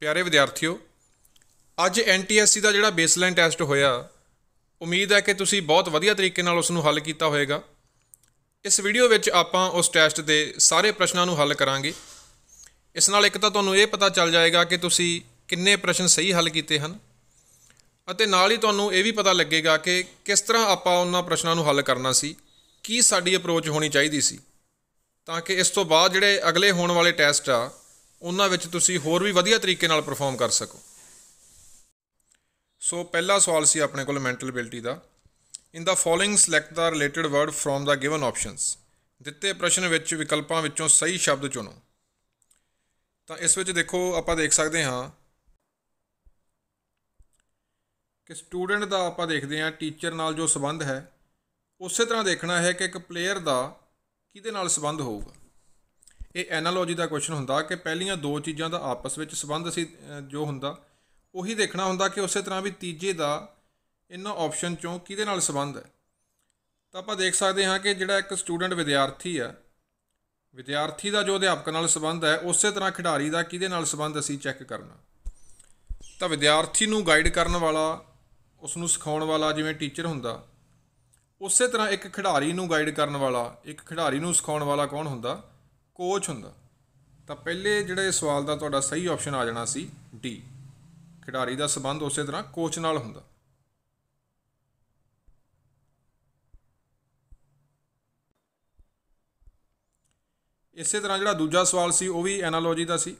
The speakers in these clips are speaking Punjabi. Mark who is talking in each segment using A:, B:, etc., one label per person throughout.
A: ਪਿਆਰੇ ਵਿਦਿਆਰਥੀਓ ਅੱਜ ਐਨਟੀਐਸਸੀ ਦਾ ਜਿਹੜਾ ਬੇਸਲਾਈਨ ਟੈਸਟ ਹੋਇਆ ਉਮੀਦ ਹੈ ਕਿ ਤੁਸੀਂ ਬਹੁਤ ਵਧੀਆ ਤਰੀਕੇ ਨਾਲ ਉਸ ਨੂੰ ਹੱਲ ਕੀਤਾ ਹੋਵੇਗਾ ਇਸ ਵੀਡੀਓ ਵਿੱਚ ਆਪਾਂ ਉਸ ਟੈਸਟ ਦੇ ਸਾਰੇ ਪ੍ਰਸ਼ਨਾਂ ਨੂੰ ਹੱਲ ਕਰਾਂਗੇ ਇਸ ਨਾਲ ਇੱਕ ਤਾਂ ਤੁਹਾਨੂੰ ਇਹ ਪਤਾ ਚੱਲ ਜਾਏਗਾ ਕਿ ਤੁਸੀਂ ਕਿੰਨੇ ਪ੍ਰਸ਼ਨ ਸਹੀ ਹੱਲ ਕੀਤੇ ਹਨ ਅਤੇ ਨਾਲ ਹੀ ਤੁਹਾਨੂੰ ਇਹ ਵੀ ਪਤਾ ਲੱਗੇਗਾ ਕਿ ਕਿਸ ਤਰ੍ਹਾਂ ਆਪਾਂ ਉਹਨਾਂ ਪ੍ਰਸ਼ਨਾਂ ਨੂੰ ਹੱਲ ਕਰਨਾ ਸੀ ਕੀ ਸਾਡੀ ਅਪਰੋਚ ਹੋਣੀ ਚਾਹੀਦੀ ਸੀ ਤਾਂ ਕਿ ਇਸ ਤੋਂ ਬਾਅਦ ਜਿਹੜੇ ਅਗਲੇ ਹੋਣ ਵਾਲੇ ਟੈਸਟ ਆ ਉਹਨਾਂ ਵਿੱਚ ਤੁਸੀਂ ਹੋਰ ਵੀ ਵਧੀਆ ਤਰੀਕੇ ਨਾਲ ਪਰਫਾਰਮ ਕਰ ਸਕੋ ਸੋ ਪਹਿਲਾ ਸਵਾਲ ਸੀ ਆਪਣੇ ਕੋਲ ਮੈਂਟਲ ਅਬਿਲਟੀ ਦਾ in the following select the related word from the given options ਦਿੱਤੇ ਪ੍ਰਸ਼ਨ ਵਿੱਚ ਵਿਕਲਪਾਂ ਵਿੱਚੋਂ ਸਹੀ ਸ਼ਬਦ ਚੁਣੋ ਤਾਂ ਇਸ ਵਿੱਚ ਦੇਖੋ ਆਪਾਂ ਦੇਖ ਸਕਦੇ ਹਾਂ ਕਿ ਸਟੂਡੈਂਟ ਦਾ ਆਪਾਂ ਦੇਖਦੇ ਹਾਂ ਟੀਚਰ ਨਾਲ ਜੋ ਸਬੰਧ ਹੈ ਉਸੇ ਤਰ੍ਹਾਂ ਦੇਖਣਾ ਹੈ ਕਿ ਇੱਕ ਪਲੇਅਰ ਦਾ ਕਿਹਦੇ ਨਾਲ ਸਬੰਧ ਹੋਊਗਾ ਇਹ ਐਨਾਲੋਜੀ ਦਾ ਕੁਐਸਚਨ ਹੁੰਦਾ ਕਿ ਪਹਿਲੀਆਂ ਦੋ ਚੀਜ਼ਾਂ ਦਾ ਆਪਸ ਵਿੱਚ ਸੰਬੰਧ ਸੀ ਜੋ ਹੁੰਦਾ ਉਹੀ ਦੇਖਣਾ ਹੁੰਦਾ ਕਿ ਉਸੇ ਤਰ੍ਹਾਂ ਵੀ ਤੀਜੇ ਦਾ ਇਹਨਾਂ ਆਪਸ਼ਨ ਚੋਂ ਕਿਹਦੇ ਨਾਲ ਸੰਬੰਧ ਹੈ ਤਾਂ ਆਪਾਂ ਦੇਖ ਸਕਦੇ ਹਾਂ ਕਿ ਜਿਹੜਾ ਇੱਕ ਸਟੂਡੈਂਟ ਵਿਦਿਆਰਥੀ ਆ ਵਿਦਿਆਰਥੀ ਦਾ ਜੋ ਅਧਿਆਪਕ ਨਾਲ ਸੰਬੰਧ ਹੈ ਉਸੇ ਤਰ੍ਹਾਂ ਖਿਡਾਰੀ ਦਾ ਕਿਹਦੇ ਨਾਲ ਸੰਬੰਧ ਅਸੀਂ ਚੈੱਕ ਕਰਨਾ ਤਾਂ ਵਿਦਿਆਰਥੀ ਨੂੰ ਗਾਈਡ ਕਰਨ ਵਾਲਾ ਉਸ ਨੂੰ ਸਿਖਾਉਣ ਵਾਲਾ ਜਿਵੇਂ ਟੀਚਰ ਹੁੰਦਾ ਉਸੇ ਤਰ੍ਹਾਂ ਇੱਕ ਖਿਡਾਰੀ ਨੂੰ ਗਾਈਡ ਕਰਨ ਵਾਲਾ ਇੱਕ ਖਿਡਾਰੀ ਨੂੰ ਸਿਖਾਉਣ ਵਾਲਾ ਕੌਣ ਹੁੰਦਾ ਕੋਚ ਹੁੰਦਾ ਤਾਂ ਪਹਿਲੇ ਇਹ ਸਵਾਲ ਦਾ ਤੁਹਾਡਾ ਸਹੀ ਆਪਸ਼ਨ ਆ ਜਾਣਾ ਸੀ ਡੀ ਖਿਡਾਰੀ ਦਾ ਸਬੰਧ ਉਸੇ ਤਰ੍ਹਾਂ ਕੋਚ ਨਾਲ ਹੁੰਦਾ ਇਸੇ ਤਰ੍ਹਾਂ ਜਿਹੜਾ ਦੂਜਾ ਸਵਾਲ ਸੀ ਉਹ ਵੀ ਐਨਾਲੋਜੀ ਦਾ ਸੀ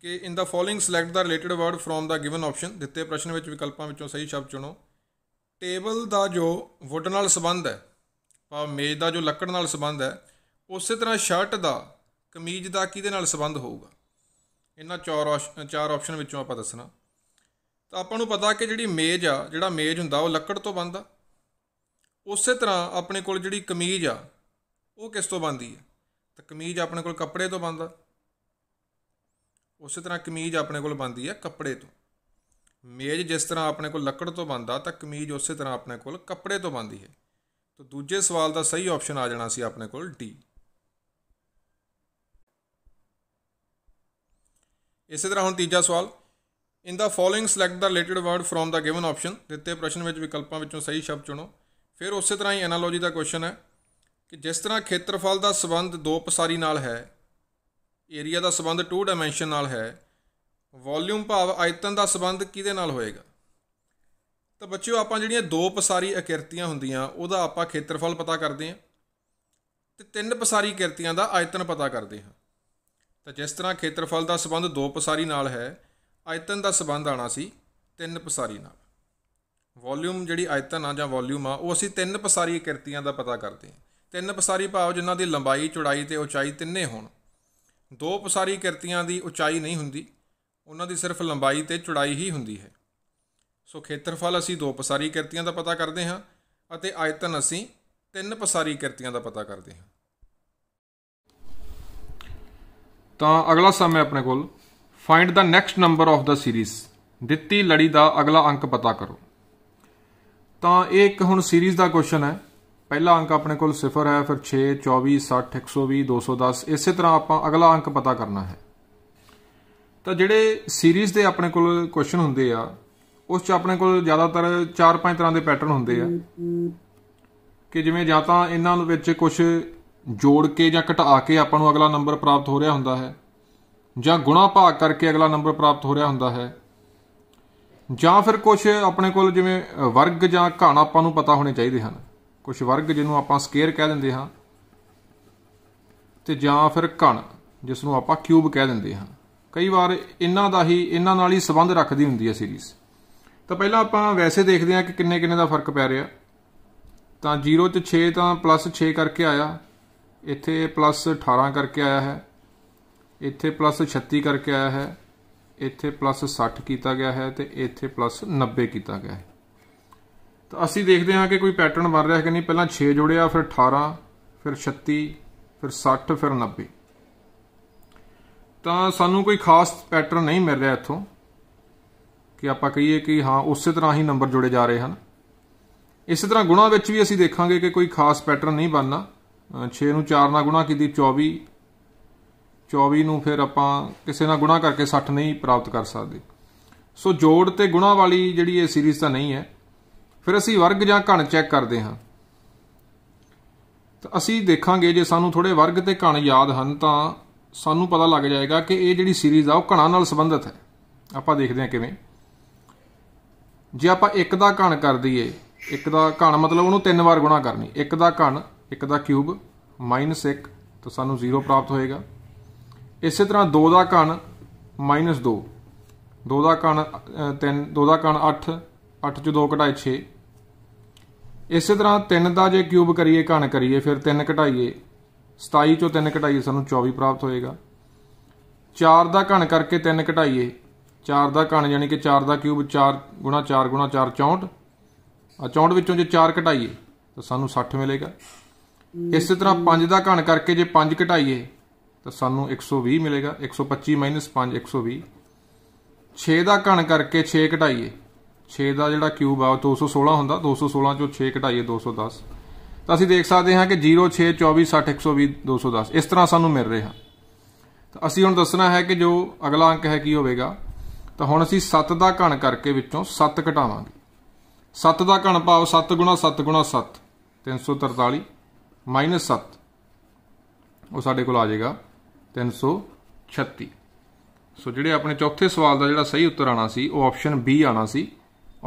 A: ਕਿ in the following select the related word from the given option ਦਿੱਤੇ ਪ੍ਰਸ਼ਨ ਵਿੱਚ ਵਿਕਲਪਾਂ ਵਿੱਚੋਂ ਸਹੀ ਸ਼ਬਦ ਚੁਣੋ ਟੇਬਲ ਦਾ ਜੋ ਵੁੱਡ ਨਾਲ ਸੰਬੰਧ ਹੈ ਭਾਵ ਮੇਜ਼ ਦਾ ਜੋ ਲੱਕੜ ਨਾਲ ਸੰਬੰਧ ਹੈ ਉਸੇ ਤਰ੍ਹਾਂ ਸ਼ਰਟ ਦਾ ਕਮੀਜ਼ ਦਾ ਕਿਹਦੇ ਨਾਲ ਸੰਬੰਧ ਹੋਊਗਾ ਇਹਨਾਂ ਚਾਰ ਚਾਰ ਆਪਸ਼ਨ ਵਿੱਚੋਂ ਆਪਾਂ ਦੱਸਣਾ ਤਾਂ ਆਪਾਂ ਨੂੰ ਪਤਾ ਕਿ ਜਿਹੜੀ ਮੇਜ਼ ਆ ਜਿਹੜਾ ਮੇਜ਼ ਹੁੰਦਾ ਉਹ ਲੱਕੜ ਤੋਂ ਬਣਦਾ ਉਸੇ ਤਰ੍ਹਾਂ ਆਪਣੇ ਕੋਲ ਜਿਹੜੀ ਕਮੀਜ਼ ਆ ਉਹ ਕਿਸ ਤੋਂ ਬਣਦੀ ਹੈ ਤਾਂ ਕਮੀਜ਼ ਆਪਣੇ ਕੋਲ ਕੱਪੜੇ ਤੋਂ ਬਣਦਾ ਉਸੇ ਤਰ੍ਹਾਂ ਕਮੀਜ਼ ਆਪਣੇ ਕੋਲ ਬਣਦੀ ਹੈ ਕੱਪੜੇ ਤੋਂ ਮੇਜ਼ ਜਿਸ ਤਰ੍ਹਾਂ ਆਪਣੇ ਕੋਲ ਲੱਕੜ ਤੋਂ ਬਣਦਾ ਤਾਂ ਕਮੀਜ਼ ਉਸੇ ਤਰ੍ਹਾਂ ਆਪਣੇ ਕੋਲ ਕੱਪੜੇ ਤੋਂ ਬਣਦੀ ਹੈ ਤਾਂ ਦੂਜੇ ਸਵਾਲ ਦਾ ਸਹੀ ਆਪਸ਼ਨ ਆ ਜਾਣਾ ਸੀ ਆਪਣੇ ਕੋਲ ਡੀ ਇਸੇ ਤਰ੍ਹਾਂ ਹੁਣ ਤੀਜਾ ਸਵਾਲ in the following select the related word from the given option ਦਿੱਤੇ ਪ੍ਰਸ਼ਨ ਵਿੱਚ ਵਿਕਲਪਾਂ ਵਿੱਚੋਂ ਸਹੀ ਸ਼ਬਦ ਚੁਣੋ ਫਿਰ ਉਸੇ ਤਰ੍ਹਾਂ ਹੀ ਐਨਾਲੋਜੀ ਦਾ ਕੁਐਸਚਨ ਹੈ ਕਿ ਜਿਸ ਤਰ੍ਹਾਂ ਖੇਤਰਫਲ ਦਾ ਸਬੰਧ ਦੋ ਪਸਾਰੀ ਨਾਲ ਹੈ ਏਰੀਆ ਦਾ ਸਬੰਧ 2 ਡਾਈਮੈਂਸ਼ਨ ਨਾਲ ਹੈ ਵੋਲਿਊਮ ਭਾਵ ਆਇਤਨ ਦਾ ਸਬੰਧ ਕਿਹਦੇ ਨਾਲ ਹੋਏਗਾ ਤਾਂ ਬੱਚਿਓ ਆਪਾਂ ਜਿਹੜੀਆਂ ਦੋ ਪਸਾਰੀ ਅਕਿਰਤੀਆਂ ਹੁੰਦੀਆਂ ਉਹਦਾ ਆਪਾਂ ਖੇਤਰਫਲ ਪਤਾ ਕਰਦੇ ਹਾਂ ਤੇ ਤਿੰਨ ਪਸਾਰੀ ਕਿਰਤੀਆਂ ਦਾ ਆਇਤਨ ਪਤਾ ਕਰਦੇ ਹਾਂ ਤਾਂ ਜਿਸ ਤਰ੍ਹਾਂ ਖੇਤਰਫਲ ਦਾ ਸਬੰਧ ਦੋ ਪਸਾਰੀ ਨਾਲ ਹੈ ਆਇਤਨ ਦਾ ਸਬੰਧ ਆਣਾ ਸੀ ਤਿੰਨ ਪਸਾਰੀ ਨਾਲ ਵੋਲਿਊਮ ਜਿਹੜੀ ਆਇਤਨ ਆ ਜਾਂ ਵੋਲਿਊਮ ਆ ਉਹ ਅਸੀਂ ਤਿੰਨ ਪਸਾਰੀ ਕਿਰਤੀਆਂ ਦਾ ਪਤਾ ਕਰਦੇ ਹਾਂ ਤਿੰਨ ਪਸਾਰੀ ਭਾਵ ਜਿਨ੍ਹਾਂ ਦੀ ਲੰਬਾਈ ਚੌੜਾਈ ਤੇ ਉਚਾਈ ਤਿੰਨੇ ਹੋਣ ਦੋ ਪਸਾਰੀ ਕਿਰਤੀਆਂ ਦੀ ਉਚਾਈ ਨਹੀਂ ਹੁੰਦੀ ਉਹਨਾਂ ਦੀ ਸਿਰਫ ਲੰਬਾਈ ਤੇ ਚੌੜਾਈ ਹੀ ਹੁੰਦੀ ਹੈ ਸੋ ਖੇਤਰਫਲ ਅਸੀਂ ਦੋ ਪਸਾਰੀ ਕਿਰਤੀਆਂ ਦਾ ਪਤਾ ਕਰਦੇ ਹਾਂ ਅਤੇ ਆਇਤਨ ਅਸੀਂ ਤਿੰਨ ਪਸਾਰੀ ਕਿਰਤੀਆਂ ਦਾ ਪਤਾ ਕਰਦੇ ਹਾਂ ਤਾਂ ਅਗਲਾ ਸਮ ਹੈ ਆਪਣੇ ਕੋਲ find the next number of the series ਦਿੱਤੀ ਲੜੀ ਦਾ ਅਗਲਾ ਅੰਕ ਪਤਾ ਕਰੋ ਤਾਂ ਇਹ ਇੱਕ ਹੁਣ ਸੀਰੀਜ਼ ਦਾ ਕੁਐਸਚਨ ਹੈ ਪਹਿਲਾ ਅੰਕ ਆਪਣੇ ਕੋਲ 0 ਹੈ ਫਿਰ 6 24 60 120 210 ਇਸੇ ਤਰ੍ਹਾਂ ਆਪਾਂ ਅਗਲਾ ਅੰਕ ਪਤਾ ਕਰਨਾ ਹੈ ਤਾਂ ਜਿਹੜੇ ਸੀਰੀਜ਼ ਦੇ ਆਪਣੇ ਕੋਲ ਕੁਐਸਚਨ ਹੁੰਦੇ ਆ ਉਸ 'ਚ ਆਪਣੇ ਕੋਲ ਜ਼ਿਆਦਾਤਰ 4-5 ਤਰ੍ਹਾਂ ਦੇ ਪੈਟਰਨ ਹੁੰਦੇ ਆ ਕਿ ਜਿਵੇਂ ਜਾਂ ਤਾਂ ਇਹਨਾਂ ਨੂੰ ਵਿੱਚ ਕੁਝ ਜੋੜ ਕੇ ਜਾਂ ਘਟਾ ਕੇ ਆਪਾਂ ਨੂੰ ਅਗਲਾ ਨੰਬਰ ਪ੍ਰਾਪਤ ਹੋ ਰਿਹਾ ਹੁੰਦਾ ਹੈ ਜਾਂ ਗੁਣਾ ਭਾਗ ਕਰਕੇ ਅਗਲਾ ਨੰਬਰ ਪ੍ਰਾਪਤ ਹੋ ਰਿਹਾ ਹੁੰਦਾ ਹੈ ਜਾਂ ਫਿਰ ਕੁਝ ਆਪਣੇ ਕੋਲ ਜਿਵੇਂ ਵਰਗ ਜਾਂ ਘਣ ਆਪਾਂ ਨੂੰ ਪਤਾ ਹੋਣੇ ਚਾਹੀਦੇ ਹਨ ਕੁਝ ਵਰਗ ਜਿਹਨੂੰ ਆਪਾਂ ਸਕੇਅਰ ਕਹਿ ਦਿੰਦੇ ਹਾਂ ਤੇ ਜਾਂ ਫਿਰ ਘਣ ਜਿਸ ਨੂੰ ਆਪਾਂ ਕਿਊਬ ਕਹਿ ਦਿੰਦੇ ਹਾਂ ਕਈ ਵਾਰ ਇਹਨਾਂ ਦਾ ਹੀ ਇਹਨਾਂ ਨਾਲ ਹੀ ਸੰਬੰਧ ਰੱਖਦੀ ਹੁੰਦੀ ਹੈ ਸੀਰੀਜ਼ ਤਾਂ ਪਹਿਲਾਂ ਆਪਾਂ ਵੈਸੇ ਦੇਖਦੇ ਹਾਂ ਕਿ ਕਿੰਨੇ ਕਿੰਨੇ ਦਾ ਫਰਕ ਪੈ ਰਿਹਾ ਤਾਂ 0 ਤੇ 6 ਤਾਂ 6 ਕਰਕੇ ਆਇਆ ਇੱਥੇ ਪਲੱਸ 18 ਕਰਕੇ ਆਇਆ ਹੈ ਇੱਥੇ ਪਲੱਸ 36 ਕਰਕੇ ਆਇਆ ਹੈ ਇੱਥੇ ਪਲੱਸ 60 ਕੀਤਾ ਗਿਆ ਹੈ ਤੇ ਇੱਥੇ ਪਲੱਸ 90 ਕੀਤਾ ਗਿਆ ਹੈ ਤਾਂ ਅਸੀਂ ਦੇਖਦੇ ਹਾਂ ਕਿ ਕੋਈ ਪੈਟਰਨ ਬਣ ਰਿਹਾ ਹੈ ਕਿ ਨਹੀਂ ਪਹਿਲਾਂ 6 ਜੋੜਿਆ ਫਿਰ 18 ਫਿਰ 36 ਫਿਰ 60 ਫਿਰ 90 ਤਾਂ ਸਾਨੂੰ ਕੋਈ ਖਾਸ ਪੈਟਰਨ ਨਹੀਂ ਮਿਲ ਰਿਹਾ ਇੱਥੋਂ ਕਿ ਆਪਾਂ ਕਹੀਏ ਕਿ ਹਾਂ ਉਸੇ ਤਰ੍ਹਾਂ ਹੀ ਨੰਬਰ ਜੋੜੇ ਜਾ ਰਹੇ ਹਨ ਇਸੇ ਤਰ੍ਹਾਂ ਗੁਣਾ ਵਿੱਚ ਵੀ ਅਸੀਂ ਦੇਖਾਂਗੇ ਕਿ ਕੋਈ ਖਾਸ ਪੈਟਰਨ ਨਹੀਂ ਬਣਨਾ 6 ਨੂੰ 4 ਨਾਲ ਗੁਣਾ ਕੀਤੀ 24 24 ਨੂੰ ਫਿਰ ਆਪਾਂ ਕਿਸੇ ਨਾਲ ਗੁਣਾ ਕਰਕੇ 60 ਨਹੀਂ ਪ੍ਰਾਪਤ ਕਰ ਸਕਦੇ ਸੋ ਜੋੜ ਤੇ ਗੁਣਾ ਵਾਲੀ ਜਿਹੜੀ ਇਹ ਸੀਰੀਜ਼ ਤਾਂ ਨਹੀਂ ਹੈ ਫਿਰ ਅਸੀਂ ਵਰਗ ਜਾਂ ਘਣ ਚੈੱਕ ਕਰਦੇ ਹਾਂ ਤਾਂ ਅਸੀਂ ਦੇਖਾਂਗੇ ਜੇ ਸਾਨੂੰ ਥੋੜੇ ਵਰਗ ਤੇ ਘਣ ਯਾਦ ਹਨ ਤਾਂ ਸਾਨੂੰ ਪਤਾ ਲੱਗ ਜਾਏਗਾ ਕਿ ਇਹ ਜਿਹੜੀ ਸੀਰੀਜ਼ ਆ ਉਹ ਘਣਾ ਨਾਲ ਸੰਬੰਧਿਤ ਹੈ ਆਪਾਂ ਦੇਖਦੇ ਹਾਂ ਕਿਵੇਂ ਜੇ ਆਪਾਂ 1 ਦਾ ਘਣ ਕਰ ਦਈਏ 1 ਦਾ ਘਣ ਮਤਲਬ ਉਹਨੂੰ 3 ਵਾਰ ਗੁਣਾ ਕਰਨੀ 1 ਦਾ ਘਣ 1 ਦਾ ਕਿਊਬ ਮਾਈਨਸ 1 ਤਾਂ ਸਾਨੂੰ 0 ਪ੍ਰਾਪਤ ਹੋਏਗਾ ਇਸੇ ਤਰ੍ਹਾਂ 2 ਦਾ ਘਣ ਮਾਈਨਸ 2 2 ਦਾ ਘਣ 3 2 ਦਾ ਘਣ 8 8 ਚੋਂ 2 ਘਟਾਏ 6 ਇਸੇ ਤਰ੍ਹਾਂ 3 ਦਾ ਜੇ ਕਿਊਬ ਕਰੀਏ ਘਣ ਕਰੀਏ ਫਿਰ 3 ਘਟਾਈਏ 27 ਚੋਂ 3 ਘਟਾਈਏ ਸਾਨੂੰ 24 ਪ੍ਰਾਪਤ ਹੋਏਗਾ 4 ਦਾ ਘਣ ਕਰਕੇ 3 ਘਟਾਈਏ 4 ਦਾ ਘਣ ਯਾਨੀ ਕਿ 4 ਦਾ ਕਿਊਬ 4 4 4 64 64 ਵਿੱਚੋਂ ਜੇ 4 ਘਟਾਈਏ ਤਾਂ ਸਾਨੂੰ 60 ਮਿਲੇਗਾ ਇਸੇ ਤਰ੍ਹਾਂ 5 ਦਾ ਘਣ ਕਰਕੇ ਜੇ 5 ਘਟਾਈਏ ਤਾਂ ਸਾਨੂੰ 120 ਮਿਲੇਗਾ 125 5 120 6 ਦਾ ਘਣ ਕਰਕੇ 6 ਘਟਾਈਏ 6 ਦਾ ਜਿਹੜਾ ਕਿਊਬ ਆ 216 ਹੁੰਦਾ 216 ਚੋਂ 6 ਘਟਾਈਏ 210 ਤਾਂ ਅਸੀਂ ਦੇਖ ਸਕਦੇ ਹਾਂ ਕਿ 0 6 24 60 120 210 ਇਸ ਤਰ੍ਹਾਂ ਸਾਨੂੰ ਮਿਲ ਰਿਹਾ ਤਾਂ ਅਸੀਂ ਹੁਣ ਦੱਸਣਾ ਹੈ ਕਿ ਜੋ ਅਗਲਾ ਅੰਕ ਹੈ ਕੀ ਹੋਵੇਗਾ ਤਾਂ ਹੁਣ ਅਸੀਂ 7 ਦਾ ਘਣ ਕਰਕੇ ਵਿੱਚੋਂ 7 ਘਟਾਵਾਂਗੇ 7 ਦਾ ਘਣ ਭਾਵ 7 7 7 343 7 ਉਹ ਸਾਡੇ ਕੋਲ ਆ ਜਾਏਗਾ 336 ਸੋ ਜਿਹੜੇ ਆਪਣੇ ਚੌਥੇ ਸਵਾਲ ਦਾ ਜਿਹੜਾ ਸਹੀ ਉੱਤਰ ਆਣਾ ਸੀ ਉਹ ਆਪਸ਼ਨ ਬੀ ਆਣਾ ਸੀ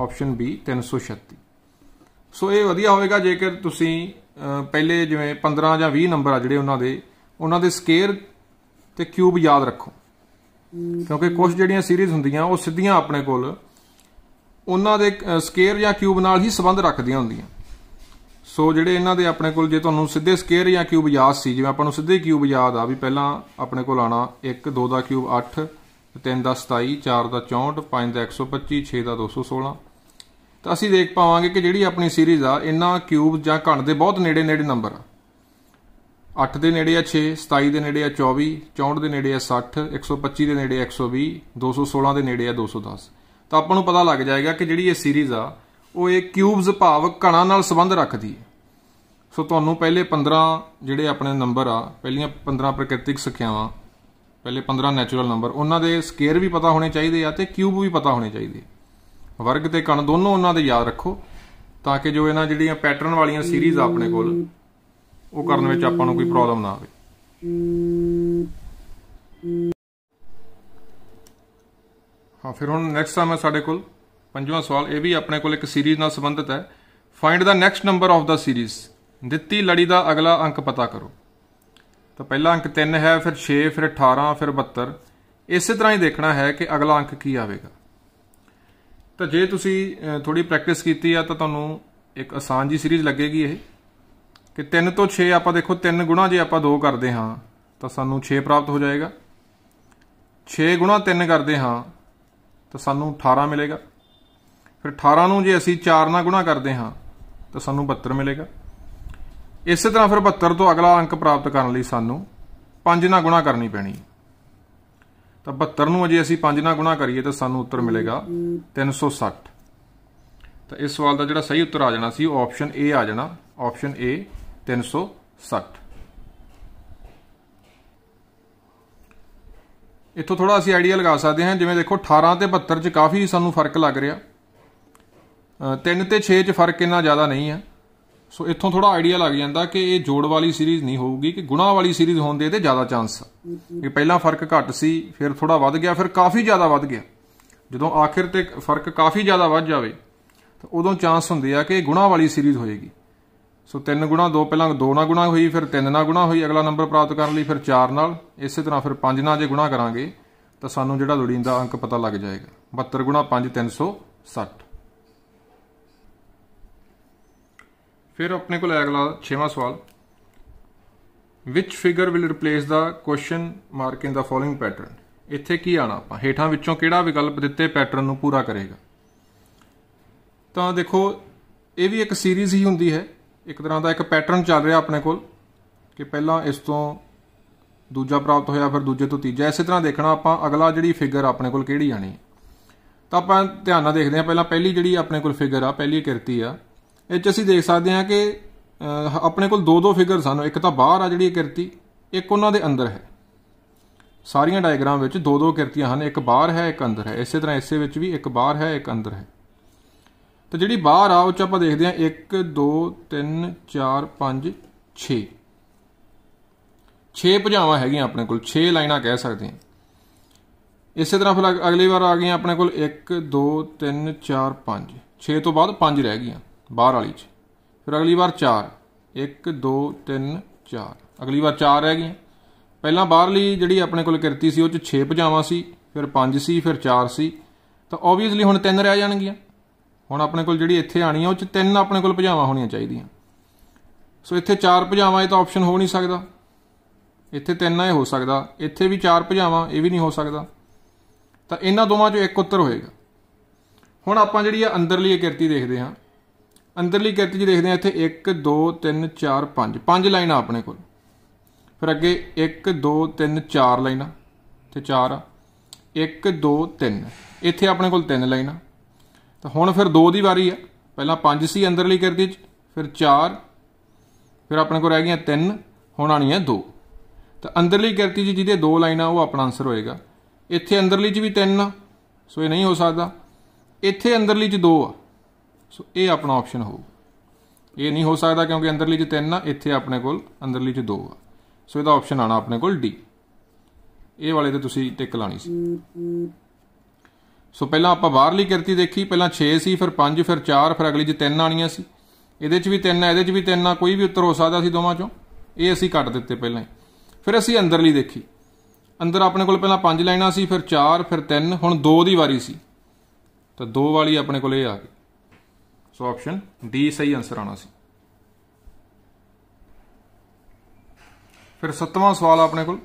A: ਆਪਸ਼ਨ ਬੀ 336 ਸੋ ਇਹ ਵਧੀਆ ਹੋਵੇਗਾ ਜੇਕਰ ਤੁਸੀਂ ਪਹਿਲੇ ਜਿਵੇਂ 15 ਜਾਂ 20 ਨੰਬਰ ਆ ਜਿਹੜੇ ਉਹਨਾਂ ਦੇ ਉਹਨਾਂ ਦੇ ਸਕੇਅਰ ਤੇ ਕਿਊਬ ਯਾਦ ਰੱਖੋ ਕਿਉਂਕਿ ਕੁਝ ਜਿਹੜੀਆਂ ਸੀਰੀਜ਼ ਹੁੰਦੀਆਂ ਉਹ ਸਿੱਧੀਆਂ ਆਪਣੇ ਕੋਲ ਉਹਨਾਂ ਦੇ ਸਕੇਅਰ ਜਾਂ ਕਿਊਬ ਨਾਲ ਹੀ ਸੰਬੰਧ ਰੱਖਦੀਆਂ ਹੁੰਦੀਆਂ ਸੋ ਜਿਹੜੇ ਇਹਨਾਂ ਦੇ ਆਪਣੇ ਕੋਲ ਜੇ ਤੁਹਾਨੂੰ ਸਿੱਧੇ ਸਕੁਅਰ ਜਾਂ ਕਿਊਬ ਯਾਦ ਸੀ ਜਿਵੇਂ ਆਪਾਂ ਨੂੰ ਸਿੱਧੇ ਕਿਊਬ ਯਾਦ ਆ ਵੀ ਪਹਿਲਾਂ ਆਪਣੇ ਕੋਲ ਆਣਾ 1 2 ਦਾ ਕਿਊਬ 8 3 ਦਾ 27 4 ਦਾ 64 5 ਦਾ 125 6 ਦਾ 216 ਤਾਂ ਅਸੀਂ ਦੇਖ ਪਾਵਾਂਗੇ ਕਿ ਜਿਹੜੀ ਆਪਣੀ ਸੀਰੀਜ਼ ਆ ਇਹਨਾਂ ਕਿਊਬ ਜਾਂ ਘਣ ਦੇ ਬਹੁਤ ਨੇੜੇ ਨੇੜੇ ਨੰਬਰ ਆ 8 ਦੇ ਨੇੜੇ ਆ 6 27 ਦੇ ਨੇੜੇ ਆ 24 64 ਦੇ ਨੇੜੇ ਆ 60 125 ਦੇ ਨੇੜੇ 120 216 ਦੇ ਨੇੜੇ ਆ 210 ਤਾਂ ਆਪਾਂ ਨੂੰ ਪਤਾ ਲੱਗ ਜਾਏਗਾ ਕਿ ਜਿਹੜੀ ਇਹ ਸੀਰੀਜ਼ ਆ ਉਹ ਇਹ ਕਿਊਬਸ ਭਾਵ ਕਣਾਂ ਨਾਲ ਸੰਬੰਧ ਰੱਖਦੀ ਹੈ ਸੋ ਤੁਹਾਨੂੰ ਪਹਿਲੇ 15 ਜਿਹੜੇ ਆਪਣੇ ਨੰਬਰ ਆ ਪਹਿਲੀਆਂ 15 ਪ੍ਰਕਿਰਤਿਕ ਸੰਖਿਆਵਾਂ ਪਹਿਲੇ 15 ਨੈਚੁਰਲ ਨੰਬਰ ਉਹਨਾਂ ਦੇ ਸਕੇਅਰ ਵੀ ਪਤਾ ਹੋਣੇ ਚਾਹੀਦੇ ਆ ਤੇ ਕਿਊਬ ਵੀ ਪਤਾ ਹੋਣੇ ਚਾਹੀਦੇ ਵਰਗ ਤੇ ਕਣ ਦੋਨੋਂ ਉਹਨਾਂ ਦੇ ਯਾਦ ਰੱਖੋ ਤਾਂ ਕਿ ਜੋ ਇਹਨਾਂ ਜਿਹੜੀਆਂ ਪੈਟਰਨ ਵਾਲੀਆਂ ਸੀਰੀਜ਼ ਆਪਣੇ ਕੋਲ ਉਹ ਕਰਨ ਵਿੱਚ ਆਪਾਂ ਨੂੰ ਕੋਈ ਪ੍ਰੋਬਲਮ ਨਾ ਆਵੇ ਹਾਂ ਫਿਰ ਹੁਣ ਨੈਕਸਟ ਟਾਈਮ ਹੈ ਸਾਡੇ ਕੋਲ ਪੰਜਵਾਂ ਸਵਾਲ ਇਹ ਵੀ ਆਪਣੇ ਕੋਲ ਇੱਕ ਸੀਰੀਜ਼ ਨਾਲ ਸੰਬੰਧਿਤ ਹੈ find the next number of the series ਦਿੱਤੀ ਲੜੀ ਦਾ ਅਗਲਾ ਅੰਕ ਪਤਾ ਕਰੋ ਤਾਂ ਪਹਿਲਾ ਅੰਕ 3 ਹੈ ਫਿਰ 6 ਫਿਰ 18 ਫਿਰ 72 ਇਸੇ ਤਰ੍ਹਾਂ ਹੀ ਦੇਖਣਾ ਹੈ ਕਿ ਅਗਲਾ ਅੰਕ ਕੀ ਆਵੇਗਾ ਤਾਂ ਜੇ ਤੁਸੀਂ ਥੋੜੀ ਪ੍ਰੈਕਟਿਸ ਕੀਤੀ ਆ ਤਾਂ ਤੁਹਾਨੂੰ ਇੱਕ ਆਸਾਨ ਜੀ ਸੀਰੀਜ਼ ਲੱਗੇਗੀ ਇਹ ਕਿ 3 ਤੋਂ 6 ਆਪਾਂ ਦੇਖੋ 3 ਗੁਣਾ ਜੇ ਆਪਾਂ 2 ਕਰਦੇ ਹਾਂ ਤਾਂ ਸਾਨੂੰ 6 ਪ੍ਰਾਪਤ ਹੋ ਜਾਏਗਾ 6 ਗੁਣਾ 3 ਕਰਦੇ ਹਾਂ ਤਾਂ ਸਾਨੂੰ 18 ਮਿਲੇਗਾ ਫਿਰ 18 ਨੂੰ ਜੇ ਅਸੀਂ 4 ਨਾਲ ਗੁਣਾ ਕਰਦੇ ਹਾਂ ਤਾਂ ਸਾਨੂੰ 72 ਮਿਲੇਗਾ ਇਸੇ ਤਰ੍ਹਾਂ ਫਿਰ 72 ਤੋਂ ਅਗਲਾ ਅੰਕ ਪ੍ਰਾਪਤ ਕਰਨ ਲਈ ਸਾਨੂੰ 5 ਨਾਲ ਗੁਣਾ ਕਰਨੀ ਪੈਣੀ ਤਾਂ 72 ਨੂੰ ਅਜੇ ਅਸੀਂ 5 ਨਾਲ ਗੁਣਾ ਕਰੀਏ ਤਾਂ ਸਾਨੂੰ ਉੱਤਰ ਮਿਲੇਗਾ 360 ਤਾਂ ਇਸ ਸਵਾਲ ਦਾ ਜਿਹੜਾ ਸਹੀ ਉੱਤਰ ਆ ਜਾਣਾ ਸੀ ਉਹ ਆਪਸ਼ਨ A ਆ ਜਾਣਾ ਆਪਸ਼ਨ A 360 ਇੱਥੋਂ ਥੋੜਾ ਅਸੀਂ ਆਈਡੀਆ ਲਗਾ ਸਕਦੇ ਹਾਂ ਜਿਵੇਂ ਦੇਖੋ 18 ਤੇ 72 ਚ ਕਾਫੀ ਸਾਨੂੰ ਫਰਕ ਲੱਗ ਰਿਹਾ ਤਿੰਨ ਤੇ 6 'ਚ ਫਰਕ ਇੰਨਾ ਜ਼ਿਆਦਾ ਨਹੀਂ ਹੈ ਸੋ ਇੱਥੋਂ ਥੋੜਾ ਆਈਡੀਆ ਲੱਗ ਜਾਂਦਾ ਕਿ ਇਹ ਜੋੜ ਵਾਲੀ ਸੀਰੀਜ਼ ਨਹੀਂ ਹੋਊਗੀ ਕਿ ਗੁਣਾ ਵਾਲੀ ਸੀਰੀਜ਼ ਹੋਣ ਦੇ ਤੇ ਜ਼ਿਆਦਾ ਚਾਂਸ ਕਿ ਪਹਿਲਾਂ ਫਰਕ ਘੱਟ ਸੀ ਫਿਰ ਥੋੜਾ ਵੱਧ ਗਿਆ ਫਿਰ ਕਾਫੀ ਜ਼ਿਆਦਾ ਵੱਧ ਗਿਆ ਜਦੋਂ ਆਖਿਰ ਤੇ ਫਰਕ ਕਾਫੀ ਜ਼ਿਆਦਾ ਵੱਧ ਜਾਵੇ ਤਾਂ ਉਦੋਂ ਚਾਂਸ ਹੁੰਦੇ ਆ ਕਿ ਗੁਣਾ ਵਾਲੀ ਸੀਰੀਜ਼ ਹੋਏਗੀ ਸੋ 3 ਗੁਣਾ 2 ਪਹਿਲਾਂ 2 ਨਾਲ ਗੁਣਾ ਹੋਈ ਫਿਰ 3 ਨਾਲ ਗੁਣਾ ਹੋਈ ਅਗਲਾ ਨੰਬਰ ਪ੍ਰਾਪਤ ਕਰਨ ਲਈ ਫਿਰ 4 ਨਾਲ ਇਸੇ ਤਰ੍ਹਾਂ ਫਿਰ 5 ਨਾਲ ਜੇ ਗੁਣਾ ਕਰਾਂਗੇ ਤਾਂ ਸਾਨੂੰ ਜਿਹੜਾ ਲੋੜੀਂਦਾ ਅੰਕ ਪਤਾ ਲੱਗ ਜਾਏਗਾ 72 ਗੁਣਾ 5 360 ਫਿਰ ਆਪਣੇ ਕੋਲ ਅਗਲਾ 6ਵਾਂ ਸਵਾਲ ਵਿਚ figure will replace the question mark in the following pattern ਇੱਥੇ ਕੀ ਆਣਾ ਆਪਾਂ ਹੇਠਾਂ ਵਿੱਚੋਂ ਕਿਹੜਾ ਵਿਕਲਪ ਦਿੱਤੇ ਪੈਟਰਨ ਨੂੰ ਪੂਰਾ ਕਰੇਗਾ ਤਾਂ ਦੇਖੋ ਇਹ ਵੀ ਇੱਕ ਸੀਰੀਜ਼ ਹੀ ਹੁੰਦੀ ਹੈ ਇੱਕ ਤਰ੍ਹਾਂ ਦਾ ਇੱਕ ਪੈਟਰਨ ਚੱਲ ਰਿਹਾ ਆਪਣੇ ਕੋਲ ਕਿ ਪਹਿਲਾਂ ਇਸ ਤੋਂ ਦੂਜਾ ਪ੍ਰਾਪਤ ਹੋਇਆ ਫਿਰ ਦੂਜੇ ਤੋਂ ਤੀਜਾ ਇਸੇ ਤਰ੍ਹਾਂ ਦੇਖਣਾ ਆਪਾਂ ਅਗਲਾ ਜਿਹੜੀ ਫਿਗਰ ਆਪਣੇ ਕੋਲ ਕਿਹੜੀ ਆਣੀ ਤਾਂ ਆਪਾਂ ਧਿਆਨ ਨਾਲ ਦੇਖਦੇ ਹਾਂ ਪਹਿਲਾਂ ਪਹਿਲੀ ਜਿਹੜੀ ਆਪਣੇ ਕੋਲ ਫਿਗਰ ਆ ਪਹਿਲੀ ਕਿਰਤੀ ਆ ਇਹ ਚ ਅਸੀਂ ਦੇਖ ਸਕਦੇ ਹਾਂ ਕਿ ਆਪਣੇ ਕੋਲ ਦੋ ਦੋ ਫਿਗਰ ਸਨ ਇੱਕ ਤਾਂ ਬਾਹਰ ਆ ਜਿਹੜੀ ਕਿਰਤੀ ਇੱਕ ਉਹਨਾਂ ਦੇ ਅੰਦਰ ਹੈ ਸਾਰੀਆਂ ਡਾਇਗਰਾਮ ਵਿੱਚ ਦੋ ਦੋ ਕਿਰਤੀਆਂ ਹਨ ਇੱਕ ਬਾਹਰ ਹੈ ਇੱਕ ਅੰਦਰ ਹੈ ਇਸੇ ਤਰ੍ਹਾਂ ਇਸੇ ਵਿੱਚ ਵੀ ਇੱਕ ਬਾਹਰ ਹੈ ਇੱਕ ਅੰਦਰ ਹੈ ਤਾਂ ਜਿਹੜੀ ਬਾਹਰ ਆ ਉਹ ਚ ਆਪਾਂ ਦੇਖਦੇ ਹਾਂ 1 2 3 4 5 6 6 ਭੁਜਾਵਾਂ ਹੈਗੀਆਂ ਆਪਣੇ ਕੋਲ 6 ਲਾਈਨਾਂ ਕਹਿ ਸਕਦੇ ਹਾਂ ਇਸੇ ਤਰ੍ਹਾਂ ਫਿਰ ਅਗਲੀ ਵਾਰ ਆ ਗਈਆਂ ਆਪਣੇ ਕੋਲ 1 2 3 4 5 6 ਤੋਂ ਬਾਅਦ 5 ਰਹਿ ਗਈਆਂ ਬਾਹਰ ਵਾਲੀ 'ਚ ਫਿਰ ਅਗਲੀ ਵਾਰ 4 1 2 3 4 ਅਗਲੀ ਵਾਰ 4 ਰਹਿ ਗਈਆਂ ਪਹਿਲਾਂ ਬਾਹਰਲੀ ਜਿਹੜੀ ਆਪਣੇ ਕੋਲ ਕਿਰਤੀ ਸੀ ਉਹ 'ਚ 6 ਭਜਾਵਾਂ ਸੀ ਫਿਰ 5 ਸੀ ਫਿਰ 4 ਸੀ ਤਾਂ ਆਬਵੀਅਸਲੀ ਹੁਣ 3 ਰਹਿ ਜਾਣਗੀਆਂ ਹੁਣ ਆਪਣੇ ਕੋਲ ਜਿਹੜੀ ਇੱਥੇ ਆਣੀ ਆ ਉਹ 'ਚ 3 ਆਪਣੇ ਕੋਲ ਭਜਾਵਾਂ ਹੋਣੀਆਂ ਚਾਹੀਦੀਆਂ ਸੋ ਇੱਥੇ 4 ਭਜਾਵਾਂ ਇਹ ਤਾਂ ਆਪਸ਼ਨ ਹੋ ਨਹੀਂ ਸਕਦਾ ਇੱਥੇ 3 ਇਹ ਹੋ ਸਕਦਾ ਇੱਥੇ ਵੀ 4 ਭਜਾਵਾਂ ਇਹ ਵੀ ਨਹੀਂ ਹੋ ਸਕਦਾ ਤਾਂ ਇਹਨਾਂ ਦੋਵਾਂ 'ਚੋਂ ਇੱਕ ਉੱਤਰ ਹੋਏਗਾ ਹੁਣ ਆਪਾਂ ਜਿਹੜੀ ਆ ਅੰਦਰਲੀ ਕਿਰਤੀ ਦੇਖਦੇ ਹਾਂ ਅੰਦਰਲੀ ਕਿਰਤ ਜੀ ਦੇਖਦੇ ਆ ਇੱਥੇ 1 2 3 4 5 ਪੰਜ ਲਾਈਨਾਂ ਆਪਣੇ ਕੋਲ ਫਿਰ ਅੱਗੇ 1 2 3 4 ਲਾਈਨਾਂ ਤੇ 4 1 2 3 ਇੱਥੇ ਆਪਣੇ ਕੋਲ ਤਿੰਨ ਲਾਈਨਾਂ ਤਾਂ ਹੁਣ ਫਿਰ ਦੋ ਦੀ ਵਾਰੀ ਆ ਪਹਿਲਾਂ 5 ਸੀ ਅੰਦਰਲੀ ਕਿਰਤੀ ਚ ਫਿਰ 4 ਫਿਰ ਆਪਣੇ ਕੋਲ ਰਹਿ ਗਈਆਂ 3 ਹੁਣ ਆਣੀਆਂ 2 ਤਾਂ ਅੰਦਰਲੀ ਕਿਰਤੀ ਜੀ ਜਿਹਦੇ ਦੋ ਲਾਈਨਾਂ ਉਹ ਆਪਣਾ ਆਨਸਰ ਹੋਏਗਾ ਇੱਥੇ ਅੰਦਰਲੀ ਚ ਵੀ ਤਿੰਨ ਸੋ ਇਹ ਨਹੀਂ ਹੋ ਸਕਦਾ ਇੱਥੇ ਅੰਦਰਲੀ ਚ ਦੋ ਆ ਸੋ ਇਹ ਆਪਣਾ ਆਪਸ਼ਨ ਹੋਊ ਇਹ ਨਹੀਂ ਹੋ ਸਕਦਾ ਕਿਉਂਕਿ ਅੰਦਰਲੀ ਚ 3 ਆ ਇੱਥੇ ਆਪਣੇ ਕੋਲ ਅੰਦਰਲੀ ਚ 2 ਆ ਸੋ ਇਹਦਾ ਆਪਸ਼ਨ ਆਣਾ ਆਪਣੇ ਕੋਲ ਡੀ ਇਹ ਵਾਲੇ ਤੇ ਤੁਸੀਂ ਟਿਕ ਲਾਣੀ ਸੀ ਸੋ ਪਹਿਲਾਂ ਆਪਾਂ ਬਾਹਰਲੀ ਕਿਰਤੀ ਦੇਖੀ ਪਹਿਲਾਂ 6 ਸੀ ਫਿਰ 5 ਫਿਰ 4 ਫਿਰ ਅਗਲੀ ਚ 3 ਆਣੀਆਂ ਸੀ ਇਹਦੇ ਚ ਵੀ 3 ਆ ਇਹਦੇ ਚ ਵੀ 3 ਆ ਕੋਈ ਵੀ ਉੱਤਰ ਹੋ ਸਕਦਾ ਸੀ ਦੋਵਾਂ ਚੋਂ ਇਹ ਅਸੀਂ ਕੱਟ ਦਿੱਤੇ ਪਹਿਲਾਂ ਹੀ ਫਿਰ ਅਸੀਂ ਅੰਦਰਲੀ ਦੇਖੀ ਅੰਦਰ ਆਪਣੇ ਕੋਲ ਪਹਿਲਾਂ 5 ਲਾਈਨਾਂ ਸੀ ਫਿਰ 4 ਫਿਰ 3 ਹੁਣ 2 ਦੀ ਵਾਰੀ ਸੀ ਤਾਂ 2 ਵਾਲੀ ਆਪਣੇ ਕੋਲ ਇਹ ਆ ਗਈ ਸੋ ਆਪਸ਼ਨ ਡੀ ਸਹੀ ਆਨਸਰ ਆਣਾ ਸੀ ਫਿਰ 7ਵਾਂ ਸਵਾਲ ਆਪਣੇ ਕੋਲ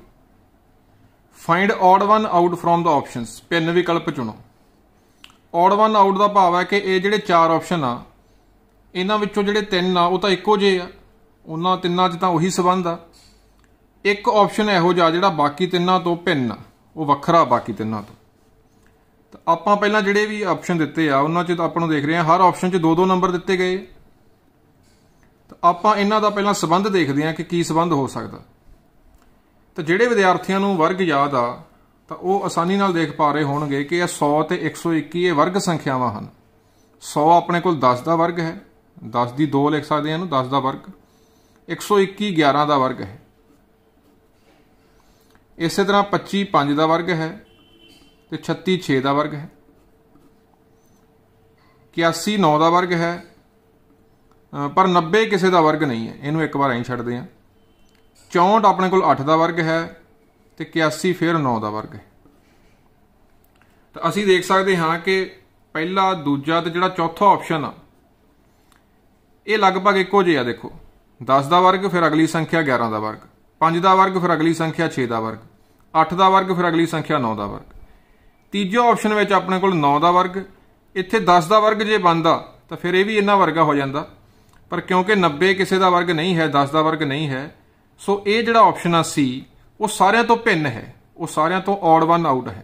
A: find odd one out from the options ਪਿੰਨ ਵਿਕਲਪ ਚੁਣੋ ਆਡ ਵਨ ਆਊਟ ਦਾ ਭਾਵ ਹੈ ਕਿ ਇਹ ਜਿਹੜੇ ਚਾਰ ਆਪਸ਼ਨ ਆ ਇਹਨਾਂ ਵਿੱਚੋਂ ਜਿਹੜੇ ਤਿੰਨ ਆ ਉਹ ਤਾਂ ਇੱਕੋ ਜਿਹੇ ਆ ਉਹਨਾਂ ਤਿੰਨਾਂ 'ਚ ਤਾਂ ਉਹੀ ਸਬੰਧ ਆ ਇੱਕ ਆਪਸ਼ਨ ਇਹੋ ਜਿਹਾ ਜਿਹੜਾ ਬਾਕੀ ਤਿੰਨਾਂ ਤੋਂ ਭਿੰਨ ਆ ਉਹ ਵੱਖਰਾ ਬਾਕੀ ਤਿੰਨਾਂ ਤੋਂ ਤਾਂ ਆਪਾਂ ਪਹਿਲਾਂ ਜਿਹੜੇ ਵੀ ਆਪਸ਼ਨ ਦਿੱਤੇ ਆ ਉਹਨਾਂ 'ਚ ਆਪਾਂ ਨੂੰ ਦੇਖ ਰਹੇ ਹਾਂ ਹਰ ਆਪਸ਼ਨ 'ਚ ਦੋ ਦੋ ਨੰਬਰ ਦਿੱਤੇ ਗਏ ਤਾਂ ਆਪਾਂ ਇਹਨਾਂ ਦਾ ਪਹਿਲਾਂ ਸਬੰਧ ਦੇਖਦੇ ਹਾਂ ਕਿ ਕੀ ਸਬੰਧ ਹੋ ਸਕਦਾ ਤਾਂ ਜਿਹੜੇ ਵਿਦਿਆਰਥੀਆਂ ਨੂੰ ਵਰਗ ਯਾਦ ਆ ਤਾਂ ਉਹ ਆਸਾਨੀ ਨਾਲ ਦੇਖ ਪਾ ਰਹੇ ਹੋਣਗੇ ਕਿ ਇਹ 100 ਤੇ 121 ਇਹ ਵਰਗ ਸੰਖਿਆਵਾਂ ਹਨ 100 ਆਪਣੇ ਕੋਲ 10 ਦਾ ਵਰਗ ਹੈ 10 ਦੀ 2 ਲਿਖ ਸਕਦੇ ਆ ਇਹਨੂੰ 10 ਦਾ ਵਰਗ 121 11 ਦਾ ਵਰਗ ਹੈ ਇਸੇ ਤਰ੍ਹਾਂ 25 5 ਦਾ ਵਰਗ ਹੈ ਤੇ 36 6 ਦਾ ਵਰਗ ਹੈ 81 9 ਦਾ ਵਰਗ ਹੈ ਪਰ 90 ਕਿਸੇ ਦਾ ਵਰਗ ਨਹੀਂ ਹੈ ਇਹਨੂੰ ਇੱਕ ਵਾਰ ਐਂ ਛੱਡਦੇ ਆ 64 ਆਪਣੇ ਕੋਲ 8 ਦਾ ਵਰਗ ਹੈ ਤੇ 81 ਫਿਰ 9 ਦਾ ਵਰਗ ਹੈ ਤਾਂ ਅਸੀਂ ਦੇਖ ਸਕਦੇ ਹਾਂ ਕਿ ਪਹਿਲਾ ਦੂਜਾ ਤੇ ਜਿਹੜਾ ਚੌਥਾ ਆਪਸ਼ਨ ਆ ਇਹ ਲਗਭਗ ਇੱਕੋ ਜਿਹਾ ਦੇਖੋ 10 ਦਾ ਵਰਗ ਫਿਰ ਅਗਲੀ ਸੰਖਿਆ 11 ਦਾ ਵਰਗ 5 ਦਾ ਵਰਗ ਫਿਰ ਅਗਲੀ ਸੰਖਿਆ 6 ਦਾ ਵਰਗ 8 ਦਾ ਵਰਗ ਫਿਰ ਅਗਲੀ ਸੰਖਿਆ 9 ਦਾ ਵਰਗ ਤੀਜੇ ਆਪਸ਼ਨ ਵਿੱਚ ਆਪਣੇ ਕੋਲ 9 ਦਾ ਵਰਗ ਇੱਥੇ 10 ਦਾ ਵਰਗ ਜੇ ਬੰਦਾ ਤਾਂ ਫਿਰ ਇਹ ਵੀ ਇੰਨਾ ਵਰਗਾ ਹੋ ਜਾਂਦਾ ਪਰ ਕਿਉਂਕਿ 90 ਕਿਸੇ ਦਾ ਵਰਗ ਨਹੀਂ ਹੈ 10 ਦਾ ਵਰਗ ਨਹੀਂ ਹੈ ਸੋ ਇਹ ਜਿਹੜਾ ਆਪਸ਼ਨ ਆ ਸੀ ਉਹ ਸਾਰਿਆਂ ਤੋਂ ਭਿੰਨ ਹੈ ਉਹ ਸਾਰਿਆਂ ਤੋਂ ਆਡ ਵਨ ਆਊਟ ਹੈ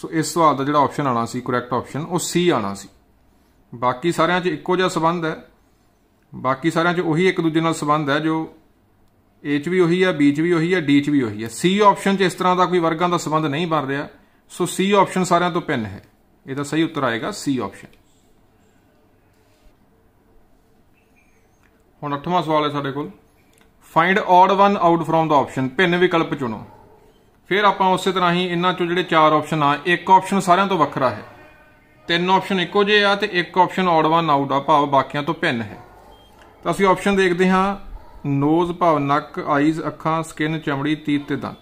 A: ਸੋ ਇਸ ਸਵਾਲ ਦਾ ਜਿਹੜਾ ਆਪਸ਼ਨ ਆਣਾ ਸੀ ਕਰੈਕਟ ਆਪਸ਼ਨ ਉਹ ਸੀ ਆਣਾ ਸੀ ਬਾਕੀ ਸਾਰਿਆਂ 'ਚ ਇੱਕੋ ਜਿਹਾ ਸਬੰਧ ਹੈ ਬਾਕੀ ਸਾਰਿਆਂ 'ਚ ਉਹੀ ਇੱਕ ਦੂਜੇ ਨਾਲ ਸਬੰਧ ਹੈ ਜੋ ਏ 'ਚ ਵੀ ਉਹੀ ਹੈ ਬੀ 'ਚ ਵੀ ਉਹੀ ਹੈ ਡੀ 'ਚ ਵੀ ਉਹੀ ਹੈ ਸੀ ਆਪਸ਼ਨ 'ਚ ਇਸ ਤਰ੍ਹਾਂ ਦਾ ਕੋਈ ਵਰਗਾਂ ਦਾ ਸਬੰਧ ਨਹੀਂ ਬਣ ਰਿਹਾ ਸੋ ਸੀ ਆਪਸ਼ਨ ਸਾਰਿਆਂ ਤੋਂ ਪਿੰਨ ਹੈ ਇਹਦਾ ਸਹੀ ਉੱਤਰ ਆਏਗਾ ਸੀ ਆਪਸ਼ਨ ਹੁਣ 8ਵਾਂ ਸਵਾਲ ਹੈ ਸਾਡੇ ਕੋਲ find odd one out from the option ਪਿੰਨ ਵਿਕਲਪ ਚੁਣੋ ਫਿਰ ਆਪਾਂ ਉਸੇ ਤਰ੍ਹਾਂ ਹੀ ਇਹਨਾਂ ਚੋਂ ਜਿਹੜੇ ਚਾਰ ਆਪਸ਼ਨ ਆ ਇੱਕ ਆਪਸ਼ਨ ਸਾਰਿਆਂ ਤੋਂ ਵੱਖਰਾ ਹੈ ਤਿੰਨ ਆਪਸ਼ਨ ਇੱਕੋ ਜਿਹੇ ਆ ਤੇ ਇੱਕ ਆਪਸ਼ਨ ਆਡ ਵਨ ਆਊਟ ਆ ਭਾਵ ਬਾਕੀਆਂ ਤੋਂ ਪਿੰਨ ਹੈ ਤਾਂ ਅਸੀਂ ਆਪਸ਼ਨ ਦੇਖਦੇ ਹਾਂ ਨੋਜ਼ ਭਾਵ ਨੱਕ ਆਈਜ਼ ਅੱਖਾਂ ਸਕਿਨ ਚਮੜੀ ਤੀਤ ਤੇ ਦੰਦ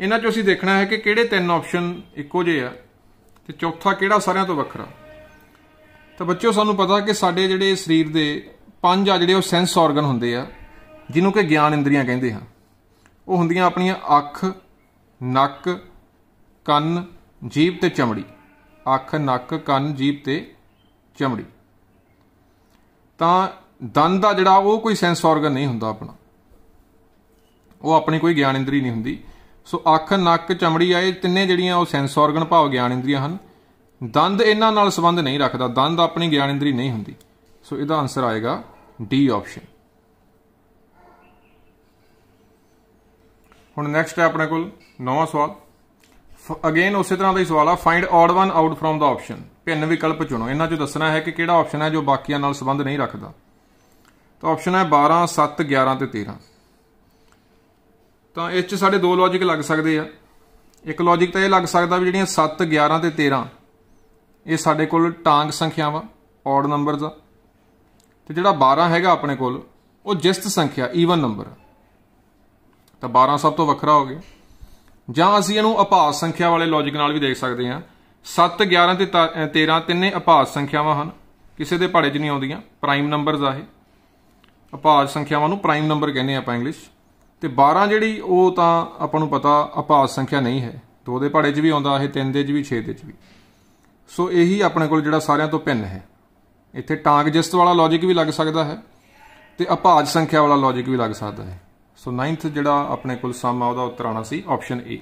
A: ਇਹਨਾਂ 'ਚੋਂ ਅਸੀਂ ਦੇਖਣਾ ਹੈ ਕਿ ਕਿਹੜੇ ਤਿੰਨ ਆਪਸ਼ਨ ਇੱਕੋ ਜਿਹੇ ਆ ਤੇ ਚੌਥਾ ਕਿਹੜਾ ਸਾਰਿਆਂ ਤੋਂ ਵੱਖਰਾ ਤਾਂ ਬੱਚਿਓ ਸਾਨੂੰ ਪਤਾ ਕਿ ਸਾਡੇ ਜਿਹੜੇ ਸਰੀਰ ਦੇ ਪੰਜ ਆ ਜਿਹੜੇ ਉਹ ਸੈਂਸ ਆਰਗਨ ਹੁੰਦੇ ਆ ਜਿਹਨੂੰ ਕਿ ਗਿਆਨ ਇੰਦਰੀਆਂ ਕਹਿੰਦੇ ਆ ਉਹ ਹੁੰਦੀਆਂ ਆਪਣੀਆਂ ਅੱਖ ਨੱਕ ਕੰਨ ਜੀਭ ਤੇ ਚਮੜੀ ਅੱਖ ਨੱਕ ਕੰਨ ਜੀਭ ਤੇ ਚਮੜੀ ਤਾਂ ਦੰਦ ਦਾ ਜਿਹੜਾ ਉਹ ਕੋਈ ਸੈਂਸ ਆਰਗਨ ਨਹੀਂ ਹੁੰਦਾ ਆਪਣਾ ਉਹ ਆਪਣੀ ਕੋਈ ਗਿਆਨ ਇੰਦਰੀ ਨਹੀਂ ਹੁੰਦੀ ਸੋ ਅੱਖ ਨੱਕ ਚਮੜੀ ਆਏ ਤਿੰਨੇ ਜਿਹੜੀਆਂ ਉਹ ਸੈਂਸ ਆਰਗਨ ਭਾਵ ਗਿਆਨ ਇੰਦਰੀਆਂ ਹਨ ਦੰਦ ਇਹਨਾਂ ਨਾਲ ਸੰਬੰਧ ਨਹੀਂ ਰੱਖਦਾ ਦੰਦ ਆਪਣੀ ਗਿਆਨ ਇੰਦਰੀ ਨਹੀਂ ਹੁੰਦੀ ਸੋ ਇਹਦਾ ਆਨਸਰ ਆਏਗਾ ਡੀ ਆਪਸ਼ਨ ਹੁਣ ਨੈਕਸਟ ਹੈ ਆਪਣੇ ਕੋਲ ਨਵਾਂ ਸਵਾਲ ਅਗੇਨ ਉਸੇ ਤਰ੍ਹਾਂ ਦਾ ਹੀ ਸਵਾਲ ਆ find odd one out from the option ਭਿੰਨ ਵਿਕਲਪ ਚੁਣੋ ਇਹਨਾਂ ਚੋਂ ਦੱਸਣਾ ਹੈ ਕਿ ਕਿਹੜਾ ਆਪਸ਼ਨ ਹੈ ਜੋ ਬਾਕੀਆਂ ਨਾਲ ਸੰਬੰਧ ਨਹੀਂ ਰੱਖਦਾ ਤਾਂ ਆਪਸ਼ਨ ਹੈ 12 7 11 ਤੇ 13 ਤਾਂ ਇਸ 'ਚ ਸਾਡੇ ਦੋ ਲੌਜੀਕ ਲੱਗ ਸਕਦੇ ਆ ਇੱਕ ਲੌਜੀਕ ਤਾਂ ਇਹ ਲੱਗ ਸਕਦਾ ਵੀ ਜਿਹੜੀਆਂ 7 11 ਤੇ 13 ਇਹ ਸਾਡੇ ਕੋਲ ਟਾਂਗ ਸੰਖਿਆਵਾਂ ਔਡ ਨੰਬਰਸ ਆ ਤੇ ਜਿਹੜਾ 12 ਹੈਗਾ ਆਪਣੇ ਕੋਲ ਉਹ ਜਿਸਤ ਸੰਖਿਆ ਈਵਨ ਨੰਬਰ ਤਾਂ 12 ਸਭ ਤੋਂ ਵੱਖਰਾ ਹੋ ਗਿਆ ਜਾਂ ਅਸੀਂ ਇਹਨੂੰ ਅਪਾਸ ਸੰਖਿਆ ਵਾਲੇ ਲੌਜੀਕ ਨਾਲ ਵੀ ਦੇਖ ਸਕਦੇ ਆ 7 11 ਤੇ 13 ਤਿੰਨੇ ਅਪਾਸ ਸੰਖਿਆਵਾਂ ਹਨ ਕਿਸੇ ਦੇ ਪਹਾੜੇ 'ਚ ਨਹੀਂ ਆਉਂਦੀਆਂ ਪ੍ਰਾਈਮ ਨੰਬਰਸ ਆ ਇਹ ਅਪਾਸ ਸੰਖਿਆਵਾਂ ਨੂੰ ਪ੍ਰਾਈਮ ਨੰਬਰ ਕਹਿੰਦੇ ਆਪਾਂ ਇੰਗਲਿਸ਼ ਤੇ 12 ਜਿਹੜੀ ਉਹ ਤਾਂ ਆਪਾਂ ਨੂੰ ਪਤਾ ਅਪਾਸ ਸੰਖਿਆ ਨਹੀਂ ਹੈ ਦੋ ਦੇ ਪਹਾੜੇ 'ਚ ਵੀ ਆਉਂਦਾ ਇਹ 3 ਦੇ 'ਚ ਵੀ 6 ਦੇ 'ਚ ਵੀ ਸੋ ਇਹੀ ਆਪਣੇ ਕੋਲ ਜਿਹੜਾ ਸਾਰਿਆਂ ਤੋਂ ਭਿੰਨ ਹੈ ਇੱਥੇ ਟਾਂਗ ਜਿਸਤ ਵਾਲਾ ਲੌਜੀਕ ਵੀ ਲੱਗ ਸਕਦਾ ਹੈ ਤੇ ਅਪਾਜ ਸੰਖਿਆ ਵਾਲਾ ਲੌਜੀਕ ਵੀ ਲੱਗ ਸਕਦਾ ਹੈ ਸੋ 9th ਜਿਹੜਾ ਆਪਣੇ ਕੋਲ ਸਮ ਆ ਉਹਦਾ ਉੱਤਰ ਆਣਾ ਸੀ ਆਪਸ਼ਨ A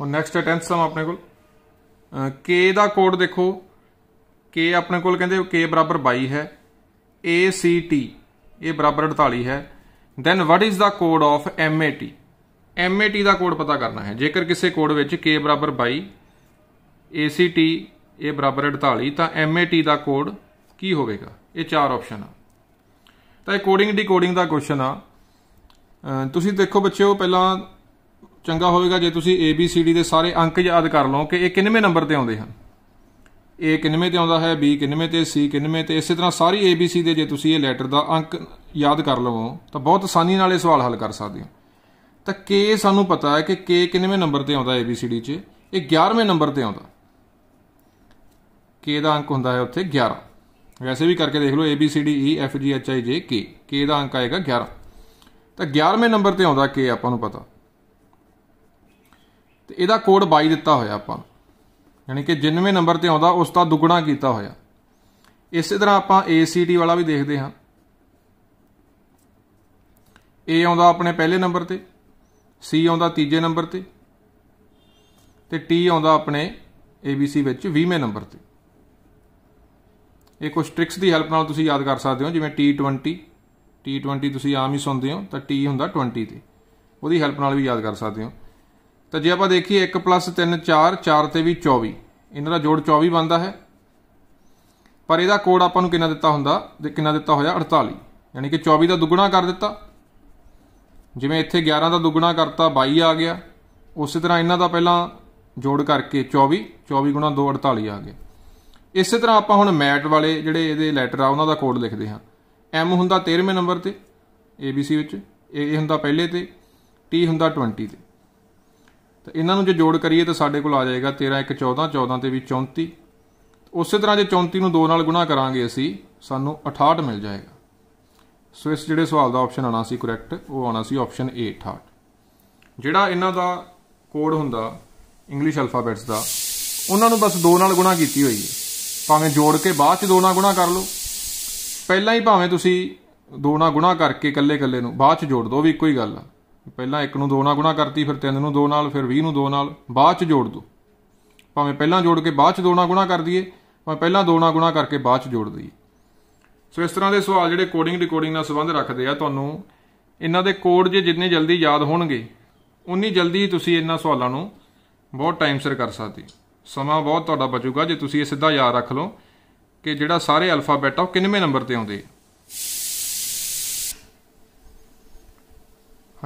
A: ਹੁਣ ਨੈਕਸਟ ਹੈ 10th ਸਮ ਆਪਣੇ ਕੋਲ k ਦਾ ਕੋਡ ਦੇਖੋ k ਆਪਣੇ ਕੋਲ ਕਹਿੰਦੇ k 22 ਹੈ a c t ਇਹ ਬਰਾਬਰ 48 ਹੈ then what is the code of MAT MAT ਦਾ ਕੋਡ ਪਤਾ ਕਰਨਾ ਹੈ ਜੇਕਰ ਕਿਸੇ ਕੋਡ ਵਿੱਚ K 22 ACT ਇਹ ਬਰਾਬਰ 48 ਤਾਂ MAT ਦਾ ਕੋਡ ਕੀ ਹੋਵੇਗਾ ਇਹ ਚਾਰ ਆਪਸ਼ਨ ਆ ਤਾਂ ਇਹ ਕੋਡਿੰਗ ਡੀਕੋਡਿੰਗ ਦਾ ਕੁਐਸਚਨ ਆ ਤੁਸੀਂ ਦੇਖੋ ਬੱਚਿਓ ਪਹਿਲਾਂ ਚੰਗਾ ਹੋਵੇਗਾ ਜੇ ਤੁਸੀਂ ABCD ਦੇ ਸਾਰੇ ਅੰਕ ਯਾਦ ਕਰ ਲਓ ਕਿ ਇਹ ਕਿੰਨੇਵੇਂ ਨੰਬਰ ਤੇ ਆਉਂਦੇ ਹਨ A ਕਿੰਨਵੇਂ ਤੇ ਆਉਂਦਾ ਹੈ B ਕਿੰਨਵੇਂ ਤੇ C ਕਿੰਨਵੇਂ ਤੇ ਇਸੇ ਤਰ੍ਹਾਂ ਸਾਰੀ ABC ਦੇ ਜੇ ਤੁਸੀਂ ਇਹ ਲੈਟਰ ਦਾ ਅੰਕ ਯਾਦ ਕਰ ਲਵੋ ਤਾਂ ਬਹੁਤ ਆਸਾਨੀ ਨਾਲ ਇਹ ਸਵਾਲ ਹੱਲ ਕਰ ਸਕਦੇ ਹੋ ਤਾਂ K ਸਾਨੂੰ ਪਤਾ ਹੈ ਕਿ K ਕਿੰਨਵੇਂ ਨੰਬਰ ਤੇ ਆਉਂਦਾ ABCD 'ਚ ਇਹ 11ਵੇਂ ਨੰਬਰ ਤੇ ਆਉਂਦਾ K ਦਾ ਅੰਕ ਹੁੰਦਾ ਹੈ ਉੱਥੇ 11 ਵੈਸੇ ਵੀ ਕਰਕੇ ਦੇਖ ਲਓ ABCD E F G H I J K K ਦਾ ਅੰਕ ਆਏਗਾ 11 ਤਾਂ 11ਵੇਂ ਨੰਬਰ ਤੇ ਆਉਂਦਾ K ਆਪਾਂ ਨੂੰ ਪਤਾ ਤੇ ਇਹਦਾ ਕੋਡ 22 ਦਿੱਤਾ ਹੋਇਆ ਆਪਾਂ ਨੂੰ ਯਾਨੀ ਕਿ 99 ਨੰਬਰ ਤੇ ਆਉਂਦਾ ਉਸ ਦਾ ਦੁੱਗਣਾ ਕੀਤਾ ਹੋਇਆ ਇਸੇ ਤਰ੍ਹਾਂ ਆਪਾਂ ACT ਵਾਲਾ ਵੀ ਦੇਖਦੇ ਹਾਂ A ਆਉਂਦਾ ਆਪਣੇ ਪਹਿਲੇ ਨੰਬਰ ਤੇ C ਆਉਂਦਾ ਤੀਜੇ ਨੰਬਰ ਤੇ ਤੇ T ਆਉਂਦਾ ਆਪਣੇ ABC ਵਿੱਚ 20ਵੇਂ ਨੰਬਰ ਤੇ ਇਹ ਕੁਝ ਟ੍ਰਿਕਸ ਦੀ ਹੈਲਪ ਨਾਲ ਤੁਸੀਂ ਯਾਦ ਕਰ ਸਕਦੇ ਹੋ ਜਿਵੇਂ T20 T20 ਤੁਸੀਂ ਆਮ ਹੀ ਸੁਣਦੇ ਹੋ ਤਾਂ T ਹੁੰਦਾ 20 ਤੇ ਉਹਦੀ ਹੈਲਪ ਨਾਲ ਵੀ ਯਾਦ ਕਰ ਸਕਦੇ ਹੋ ਤਾਂ ਜੇ ਆਪਾਂ ਦੇਖੀਏ 1 3 4 4 ਤੇ ਵੀ 24 ਇਹਨਾਂ ਦਾ ਜੋੜ 24 ਬਣਦਾ ਹੈ ਪਰ ਇਹਦਾ ਕੋਡ ਆਪਾਂ ਨੂੰ ਕਿੰਨਾ ਦਿੱਤਾ ਹੁੰਦਾ ਕਿੰਨਾ ਦਿੱਤਾ ਹੋਇਆ 48 ਯਾਨੀ ਕਿ 24 ਦਾ ਦੁੱਗਣਾ ਕਰ ਦਿੱਤਾ ਜਿਵੇਂ ਇੱਥੇ 11 ਦਾ ਦੁੱਗਣਾ ਕਰਤਾ 22 ਆ ਗਿਆ ਉਸੇ ਤਰ੍ਹਾਂ ਇਹਨਾਂ ਦਾ ਪਹਿਲਾਂ ਜੋੜ ਕਰਕੇ 24 24 2 48 ਆ ਗਿਆ ਇਸੇ ਤਰ੍ਹਾਂ ਆਪਾਂ ਹੁਣ ਮੈਟ ਵਾਲੇ ਜਿਹੜੇ ਇਹਦੇ ਲੈਟਰ ਆ ਉਹਨਾਂ ਦਾ ਕੋਡ ਲਿਖਦੇ ਹਾਂ M ਹੁੰਦਾ 13ਵੇਂ ਨੰਬਰ ਤੇ ABC ਵਿੱਚ A ਹੁੰਦਾ ਪਹਿਲੇ ਤੇ T ਹੁੰਦਾ 20 ਤੇ ਤੇ ਇਹਨਾਂ ਨੂੰ ਜੇ ਜੋੜ ਕਰੀਏ ਤਾਂ ਸਾਡੇ ਕੋਲ ਆ ਜਾਏਗਾ 13 1 14 14 ਤੇ ਵੀ 34 ਉਸੇ ਤਰ੍ਹਾਂ ਜੇ 34 ਨੂੰ 2 ਨਾਲ ਗੁਣਾ ਕਰਾਂਗੇ ਅਸੀਂ ਸਾਨੂੰ 68 ਮਿਲ ਜਾਏਗਾ ਸੋ ਇਸ ਜਿਹੜੇ ਸਵਾਲ ਦਾ ਆਪਸ਼ਨ ਆਣਾ ਸੀ ਕਰੈਕਟ ਉਹ ਆਣਾ ਸੀ ਆਪਸ਼ਨ ਏ 68 ਜਿਹੜਾ ਇਹਨਾਂ ਦਾ ਕੋਡ ਹੁੰਦਾ ਇੰਗਲਿਸ਼ ਅਲਫਾਬੈਟਸ ਦਾ ਉਹਨਾਂ ਨੂੰ ਬਸ 2 ਨਾਲ ਗੁਣਾ ਕੀਤੀ ਹੋਈ ਹੈ ਭਾਵੇਂ ਜੋੜ ਕੇ ਬਾਅਦ ਚ 2 ਨਾਲ ਗੁਣਾ ਕਰ ਲਓ ਪਹਿਲਾਂ ਹੀ ਭਾਵੇਂ ਤੁਸੀਂ 2 ਨਾਲ ਗੁਣਾ ਕਰਕੇ ਇਕੱਲੇ ਇਕੱਲੇ ਨੂੰ ਬਾਅਦ ਚ ਜੋੜ ਦਿਓ ਵੀ ਇੱਕੋ ਹੀ ਗੱਲ ਆ ਪਹਿਲਾਂ 1 ਨੂੰ 2 ਨਾਲ ਗੁਣਾ ਕਰਤੀ ਫਿਰ 3 ਨੂੰ 2 ਨਾਲ ਫਿਰ 20 ਨੂੰ 2 ਨਾਲ ਬਾਅਦ ਚ ਜੋੜ ਦੋ ਭਾਵੇਂ ਪਹਿਲਾਂ ਜੋੜ ਕੇ ਬਾਅਦ ਚ 2 ਨਾਲ ਗੁਣਾ ਕਰ ਦਈਏ ਭਾਵੇਂ ਪਹਿਲਾਂ 2 ਨਾਲ ਗੁਣਾ ਕਰਕੇ ਬਾਅਦ ਚ ਜੋੜ ਦਈਏ ਸੋ ਇਸ ਤਰ੍ਹਾਂ ਦੇ ਸਵਾਲ ਜਿਹੜੇ ਕੋਡਿੰਗ ਰਿਕਾਰਡਿੰਗ ਨਾਲ ਸੰਬੰਧ ਰੱਖਦੇ ਆ ਤੁਹਾਨੂੰ ਇਹਨਾਂ ਦੇ ਕੋਡ ਜੇ ਜਿੰਨੇ ਜਲਦੀ ਯਾਦ ਹੋਣਗੇ ਉਨੀ ਜਲਦੀ ਤੁਸੀਂ ਇਹਨਾਂ ਸਵਾਲਾਂ ਨੂੰ ਬਹੁਤ ਟਾਈਮ ਸਿਰ ਕਰ ਸਕਦੇ ਸਮਾਂ ਬਹੁਤ ਤੁਹਾਡਾ ਬਚੂਗਾ ਜੇ ਤੁਸੀਂ ਇਹ ਸਿੱਧਾ ਯਾਦ ਰੱਖ ਲਓ ਕਿ ਜਿਹੜਾ ਸਾਰੇ ਅਲਫਾਬੈਟ ਆ ਉਹ ਕਿੰਨਵੇਂ ਨੰਬਰ ਤੇ ਆਉਂਦੇ ਆ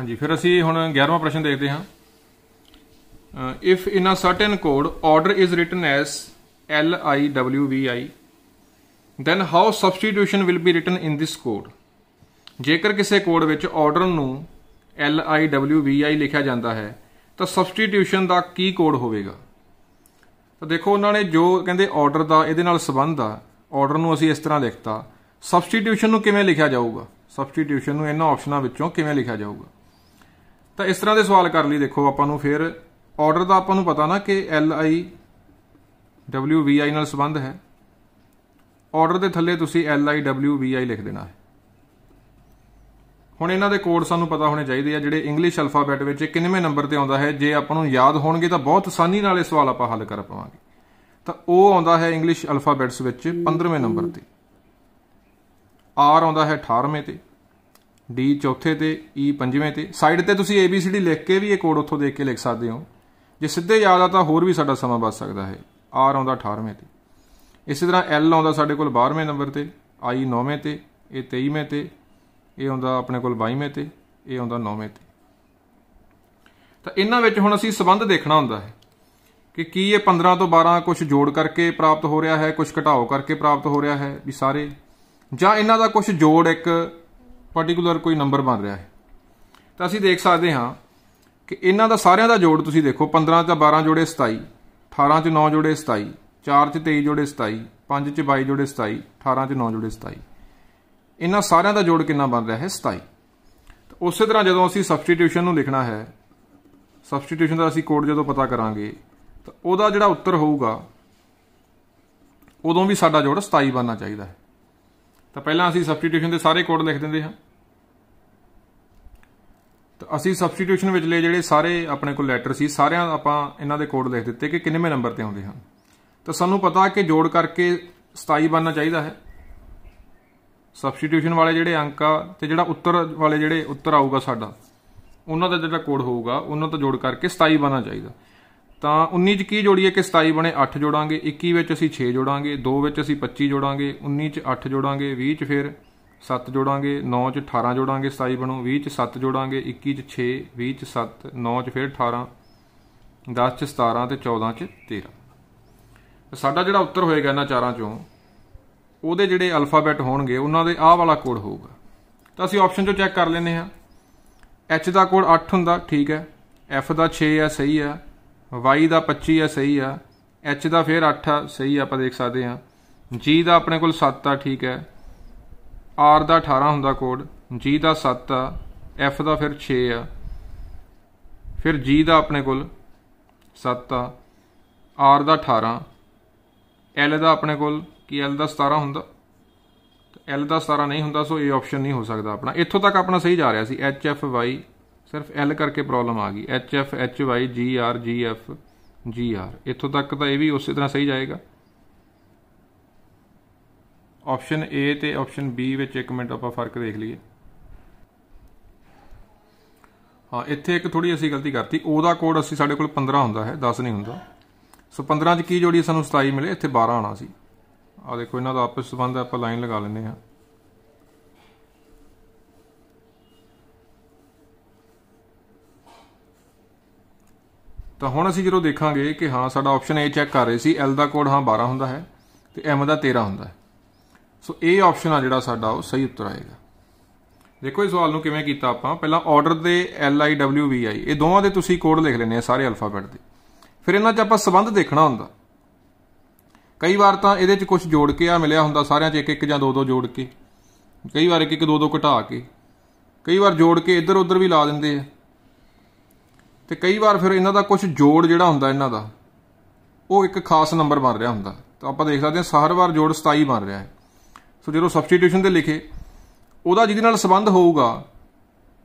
A: ਹਾਂਜੀ ਫਿਰ ਅਸੀਂ ਹੁਣ 11ਵਾਂ ਪ੍ਰਸ਼ਨ ਦੇਖਦੇ ਹਾਂ if in a certain code order is written S L I W V I then how substitution will be written in this code ਜੇਕਰ ਕਿਸੇ ਕੋਡ ਵਿੱਚ ਆਰਡਰ ਨੂੰ ਐਲ ਆਈ ਡਬਲਯੂ ਵੀ ਆਈ ਲਿਖਿਆ ਜਾਂਦਾ ਹੈ ਤਾਂ ਸਬਸਟੀਟਿਊਸ਼ਨ ਦਾ ਕੀ ਕੋਡ ਹੋਵੇਗਾ ਤਾਂ ਦੇਖੋ ਉਹਨਾਂ ਨੇ ਜੋ ਕਹਿੰਦੇ ਆਰਡਰ ਦਾ ਇਹਦੇ ਨਾਲ ਸੰਬੰਧ ਆ ਆਰਡਰ ਨੂੰ ਅਸੀਂ ਇਸ ਤਰ੍ਹਾਂ ਲਿਖਤਾ ਸਬਸਟੀਟਿਊਸ਼ਨ ਨੂੰ ਕਿਵੇਂ ਲਿਖਿਆ ਜਾਊਗਾ ਸਬਸਟੀਟਿਊਸ਼ਨ ਨੂੰ ਇਹਨਾਂ ਆਪਸ਼ਨਾਂ ਵਿੱਚੋਂ ਕਿਵੇਂ ਲਿਖਿਆ ਜਾਊਗਾ ਤਾਂ ਇਸ ਤਰ੍ਹਾਂ ਦੇ ਸਵਾਲ ਕਰ ਲਈ ਦੇਖੋ ਆਪਾਂ ਨੂੰ ਫਿਰ ਆਰਡਰ ਦਾ ਆਪਾਂ ਨੂੰ ਪਤਾ ਨਾ ਕਿ ਐਲ ਆਈ ਡਬਲਯੂ ਵੀ ਆਈ ਨਾਲ ਸੰਬੰਧ ਹੈ ਆਰਡਰ ਦੇ ਥੱਲੇ ਤੁਸੀਂ ਐਲ ਆਈ ਡਬਲਯੂ ਵੀ ਆਈ ਲਿਖ ਦੇਣਾ ਹੈ ਹੁਣ ਇਹਨਾਂ ਦੇ ਕੋਡ ਸਾਨੂੰ ਪਤਾ ਹੋਣੇ ਚਾਹੀਦੇ ਆ ਜਿਹੜੇ ਇੰਗਲਿਸ਼ ਅਲਫਾਬੈਟ ਵਿੱਚ ਕਿੰਨੇਵੇਂ ਨੰਬਰ ਤੇ ਆਉਂਦਾ ਹੈ ਜੇ ਆਪਾਂ ਨੂੰ ਯਾਦ ਹੋਣਗੇ ਤਾਂ ਬਹੁਤ ਆਸਾਨੀ ਨਾਲ ਇਹ ਸਵਾਲ ਆਪਾਂ ਹੱਲ ਕਰ ਪਾਵਾਂਗੇ ਤਾਂ ਉਹ ਆਉਂਦਾ ਹੈ ਇੰਗਲਿਸ਼ ਅਲਫਾਬੈਟਸ ਵਿੱਚ 15ਵੇਂ ਨੰਬਰ ਤੇ ਆਰ ਆਉਂਦਾ ਹੈ 18ਵੇਂ ਤੇ ਡੀ ਚੌਥੇ ਤੇ ਈ ਪੰਜਵੇਂ ਤੇ ਸਾਈਡ ਤੇ ਤੁਸੀਂ ABCD ਲਿਖ ਕੇ ਵੀ ਇਹ ਕੋਡ ਉੱਥੋਂ ਦੇਖ ਕੇ ਲਿਖ ਸਕਦੇ ਹੋ ਜੇ ਸਿੱਧੇ ਯਾਦ ਆ ਤਾਂ ਹੋਰ ਵੀ ਸਾਡਾ ਸਮਾਂ ਬਚ ਸਕਦਾ ਹੈ ਆਰ ਆਉਂਦਾ 18ਵੇਂ ਤੇ ਇਸੇ ਤਰ੍ਹਾਂ ਐਲ ਆਉਂਦਾ ਸਾਡੇ ਕੋਲ 12ਵੇਂ ਨੰਬਰ ਤੇ ਆਈ 9ਵੇਂ ਤੇ ਇਹ 23ਵੇਂ ਤੇ ਇਹ ਆਉਂਦਾ ਆਪਣੇ ਕੋਲ 22ਵੇਂ ਤੇ ਇਹ ਆਉਂਦਾ 9ਵੇਂ ਤੇ ਤਾਂ ਇਹਨਾਂ ਵਿੱਚ ਹੁਣ ਅਸੀਂ ਸਬੰਧ ਦੇਖਣਾ ਹੁੰਦਾ ਹੈ ਕਿ ਕੀ ਇਹ 15 ਤੋਂ 12 ਕੁਝ ਜੋੜ ਕਰਕੇ ਪ੍ਰਾਪਤ ਹੋ ਰਿਹਾ ਹੈ ਕੁਝ ਘਟਾਓ ਕਰਕੇ ਪ੍ਰਾਪਤ ਹੋ ਰਿਹਾ ਹੈ ਵੀ ਸਾਰੇ ਜਾਂ ਇਹਨਾਂ ਦਾ ਕੁਝ ਜੋੜ ਇੱਕ ਪਾਰਟਿਕੂਲਰ ਕੋਈ ਨੰਬਰ ਬਣ ਰਿਹਾ ਹੈ ਤਾਂ ਅਸੀਂ ਦੇਖ ਸਕਦੇ ਹਾਂ ਕਿ ਇਹਨਾਂ ਦਾ ਸਾਰਿਆਂ ਦਾ ਜੋੜ ਤੁਸੀਂ ਦੇਖੋ 15 ਚ 12 ਜੋੜੇ 27 18 ਚ 9 ਜੋੜੇ 27 4 ਚ 23 ਜੋੜੇ 27 5 ਚ 22 ਜੋੜੇ 27 18 ਚ 9 ਜੋੜੇ 27 ਇਹਨਾਂ ਸਾਰਿਆਂ ਦਾ ਜੋੜ ਕਿੰਨਾ ਬਣ ਰਿਹਾ ਹੈ 27 ਉਸੇ ਤਰ੍ਹਾਂ ਜਦੋਂ ਅਸੀਂ ਸਬਸਟੀਟਿਊਸ਼ਨ ਨੂੰ ਲਿਖਣਾ ਹੈ ਸਬਸਟੀਟਿਊਸ਼ਨ ਦਾ ਅਸੀਂ ਕੋਡ ਜਦੋਂ ਪਤਾ ਕਰਾਂਗੇ ਤਾਂ ਉਹਦਾ ਜਿਹੜਾ ਉੱਤਰ ਹੋਊਗਾ ਉਦੋਂ ਵੀ ਸਾਡਾ ਜੋੜ 27 ਬਣਨਾ ਚਾਹੀਦਾ ਹੈ ਤਾਂ ਪਹਿਲਾਂ ਅਸੀਂ ਸਬਸਟੀਟਿਊਸ਼ਨ ਦੇ ਸਾਰੇ ਕੋਡ ਲਿਖ ਦਿੰਦੇ ਹਾਂ ਤਾਂ ਅਸੀਂ ਸਬਸਟੀਟਿਊਸ਼ਨ ਵਿੱਚ ਲੈ ਜਿਹੜੇ ਸਾਰੇ ਆਪਣੇ ਕੋਲ ਲੈਟਰ ਸੀ ਸਾਰਿਆਂ ਆਪਾਂ ਇਹਨਾਂ ਦੇ ਕੋਡ ਲਿਖ ਦਿੱਤੇ ਕਿ ਕਿੰਨੇਵੇਂ ਨੰਬਰ ਤੇ ਆਉਂਦੇ ਹਨ ਤਾਂ ਸਾਨੂੰ ਪਤਾ ਕਿ ਜੋੜ ਕਰਕੇ 27 ਬਣਨਾ ਚਾਹੀਦਾ ਹੈ ਸਬਸਟੀਟਿਊਸ਼ਨ ਵਾਲੇ ਜਿਹੜੇ ਅੰਕ ਆ ਤੇ ਜਿਹੜਾ ਉੱਤਰ ਵਾਲੇ ਜਿਹੜੇ ਉੱਤਰ ਆਊਗਾ ਸਾਡਾ ਉਹਨਾਂ ਦਾ ਜਿਹੜਾ ਕੋਡ ਹੋਊਗਾ ਉਹਨਾਂ ਤੋਂ ਜੋੜ ਕਰਕੇ 27 ਬਣਨਾ ਚਾਹੀਦਾ ਤਾਂ 19 ਚ ਕੀ ਜੋੜੀਏ ਕਿ 27 ਬਣੇ 8 ਜੋੜਾਂਗੇ 21 ਵਿੱਚ ਅਸੀਂ 6 ਜੋੜਾਂਗੇ 2 ਵਿੱਚ ਅਸੀਂ 25 ਜੋੜਾਂਗੇ 19 ਚ 8 ਜੋੜਾਂਗੇ 20 ਚ ਫਿਰ 7 ਜੋੜਾਂਗੇ 9 ਚ 18 ਜੋੜਾਂਗੇ 27 ਬਣੋ 20 ਚ 7 ਜੋੜਾਂਗੇ 21 ਚ 6 20 ਚ 7 9 ਚ ਫਿਰ 18 10 ਚ 17 ਤੇ 14 ਚ 13 ਸਾਡਾ ਜਿਹੜਾ ਉੱਤਰ ਹੋਏਗਾ ਇਹਨਾਂ ਚਾਰਾਂ ਚੋਂ ਉਹਦੇ ਜਿਹੜੇ ਅਲਫਾਬੈਟ ਹੋਣਗੇ ਉਹਨਾਂ ਦੇ ਆਹ ਵਾਲਾ ਕੋਡ ਹੋਊਗਾ ਤਾਂ ਅਸੀਂ ਆਪਸ਼ਨ ਚੋਂ ਚੈੱਕ ਕਰ ਲੈਨੇ ਆ H ਦਾ ਕੋਡ 8 ਹੁੰਦਾ ਠੀਕ ਹੈ F ਦਾ 6 ਹੈ ਸਹੀ ਹੈ y ਦਾ 25 ਆ ਸਹੀ ਆ h ਦਾ ਫਿਰ 8 ਆ ਸਹੀ ਆ ਆਪਾਂ ਦੇਖ ਸਕਦੇ ਆ g ਦਾ ਆਪਣੇ ਕੋਲ 7 ਆ ਠੀਕ ਹੈ r ਦਾ 18 ਹੁੰਦਾ ਕੋਡ g ਦਾ 7 ਆ f ਦਾ ਫਿਰ 6 ਆ ਫਿਰ g ਦਾ ਆਪਣੇ ਕੋਲ 7 ਆ r ਦਾ 18 l ਦਾ ਆਪਣੇ ਕੋਲ ਕੀ l ਦਾ 17 ਹੁੰਦਾ l ਦਾ 17 ਨਹੀਂ ਹੁੰਦਾ ਸੋ ਇਹ ਆਪਸ਼ਨ ਨਹੀਂ ਹੋ ਸਕਦਾ ਆਪਣਾ ਇੱਥੋਂ ਤੱਕ ਆਪਣਾ ਸਹੀ ਜਾ ਰਿਹਾ ਸੀ h f y ਸਿਰਫ ਐਲ ਕਰਕੇ ਪ੍ਰੋਬਲਮ ਆ ਗਈ H F H Y G R G F G R ਇੱਥੋਂ ਤੱਕ ਤਾਂ ਇਹ ਵੀ ਉਸੇ ਤਰ੍ਹਾਂ ਸਹੀ ਜਾਏਗਾ ਆਪਸ਼ਨ A ਤੇ ਆਪਸ਼ਨ B ਵਿੱਚ ਇੱਕ ਮਿੰਟ ਆਪਾਂ ਫਰਕ ਦੇਖ ਲਈਏ ਹਾਂ ਇੱਥੇ ਇੱਕ ਥੋੜੀ ਅਸੀਂ ਗਲਤੀ ਕਰਤੀ ਉਹਦਾ ਦਾ ਕੋਡ ਅਸੀਂ ਸਾਡੇ ਕੋਲ 15 ਹੁੰਦਾ ਹੈ 10 ਨਹੀਂ ਹੁੰਦਾ ਸੋ 15 ਚ ਕੀ ਜੋੜੀ ਸਾਨੂੰ 27 ਮਿਲੇ ਇੱਥੇ 12 ਆਣਾ ਸੀ ਆ ਦੇਖੋ ਇਹਨਾਂ ਦਾ ਆਪਸ ਸੰਬੰਧ ਆਪਾਂ ਲਾਈਨ ਲਗਾ ਲੈਂਦੇ ਹਾਂ ਤਾਂ ਹੁਣ ਅਸੀਂ ਜਦੋਂ ਦੇਖਾਂਗੇ ਕਿ ਹਾਂ ਸਾਡਾ ਆਪਸ਼ਨ A ਚੈੱਕ ਕਰ ਰਹੇ ਸੀ L ਦਾ ਕੋਡ ਹਾਂ 12 ਹੁੰਦਾ ਹੈ ਤੇ M ਦਾ 13 ਹੁੰਦਾ ਹੈ ਸੋ A ਆਪਸ਼ਨ ਆ ਜਿਹੜਾ ਸਾਡਾ ਉਹ ਸਹੀ ਉੱਤਰ ਆਏਗਾ ਦੇਖੋ ਇਸ ਸਵਾਲ ਨੂੰ ਕਿਵੇਂ ਕੀਤਾ ਆਪਾਂ ਪਹਿਲਾਂ ਆਰਡਰ ਦੇ L I W V I ਇਹ ਦੋਵਾਂ ਦੇ ਤੁਸੀਂ ਕੋਡ ਲਿਖ ਲੈਣੇ ਆ ਸਾਰੇ ਅਲਫਾਬੈਟ ਦੇ ਫਿਰ ਇਹਨਾਂ 'ਚ ਆਪਾਂ ਸਬੰਧ ਦੇਖਣਾ ਹੁੰਦਾ ਕਈ ਵਾਰ ਤਾਂ ਇਹਦੇ 'ਚ ਕੁਝ ਜੋੜ ਕੇ ਆ ਮਿਲਿਆ ਹੁੰਦਾ ਸਾਰਿਆਂ 'ਚ ਇੱਕ ਇੱਕ ਜਾਂ ਦੋ ਦੋ ਜੋੜ ਕੇ ਕਈ ਵਾਰ ਇੱਕ ਇੱਕ ਦੋ ਦੋ ਘਟਾ ਕੇ ਕਈ ਵਾਰ ਜੋੜ ਕੇ ਇੱਧਰ ਉੱਧਰ ਵੀ ਲਾ ਦਿੰਦੇ ਆ ਤੇ ਕਈ ਵਾਰ ਫਿਰ ਇਹਨਾਂ ਦਾ ਕੁਝ ਜੋੜ ਜਿਹੜਾ ਹੁੰਦਾ ਇਹਨਾਂ ਦਾ ਉਹ ਇੱਕ ਖਾਸ ਨੰਬਰ ਬਣ ਰਿਹਾ ਹੁੰਦਾ ਤਾਂ ਆਪਾਂ ਦੇਖ ਸਕਦੇ ਹਾਂ ਹਰ ਵਾਰ ਜੋੜ 27 ਬਣ ਰਿਹਾ ਹੈ ਸੋ ਜਦੋਂ ਸਬਸਟੀਟਿਊਸ਼ਨ ਤੇ ਲਿਖੇ ਉਹਦਾ ਜਿਹਦੇ ਨਾਲ ਸੰਬੰਧ ਹੋਊਗਾ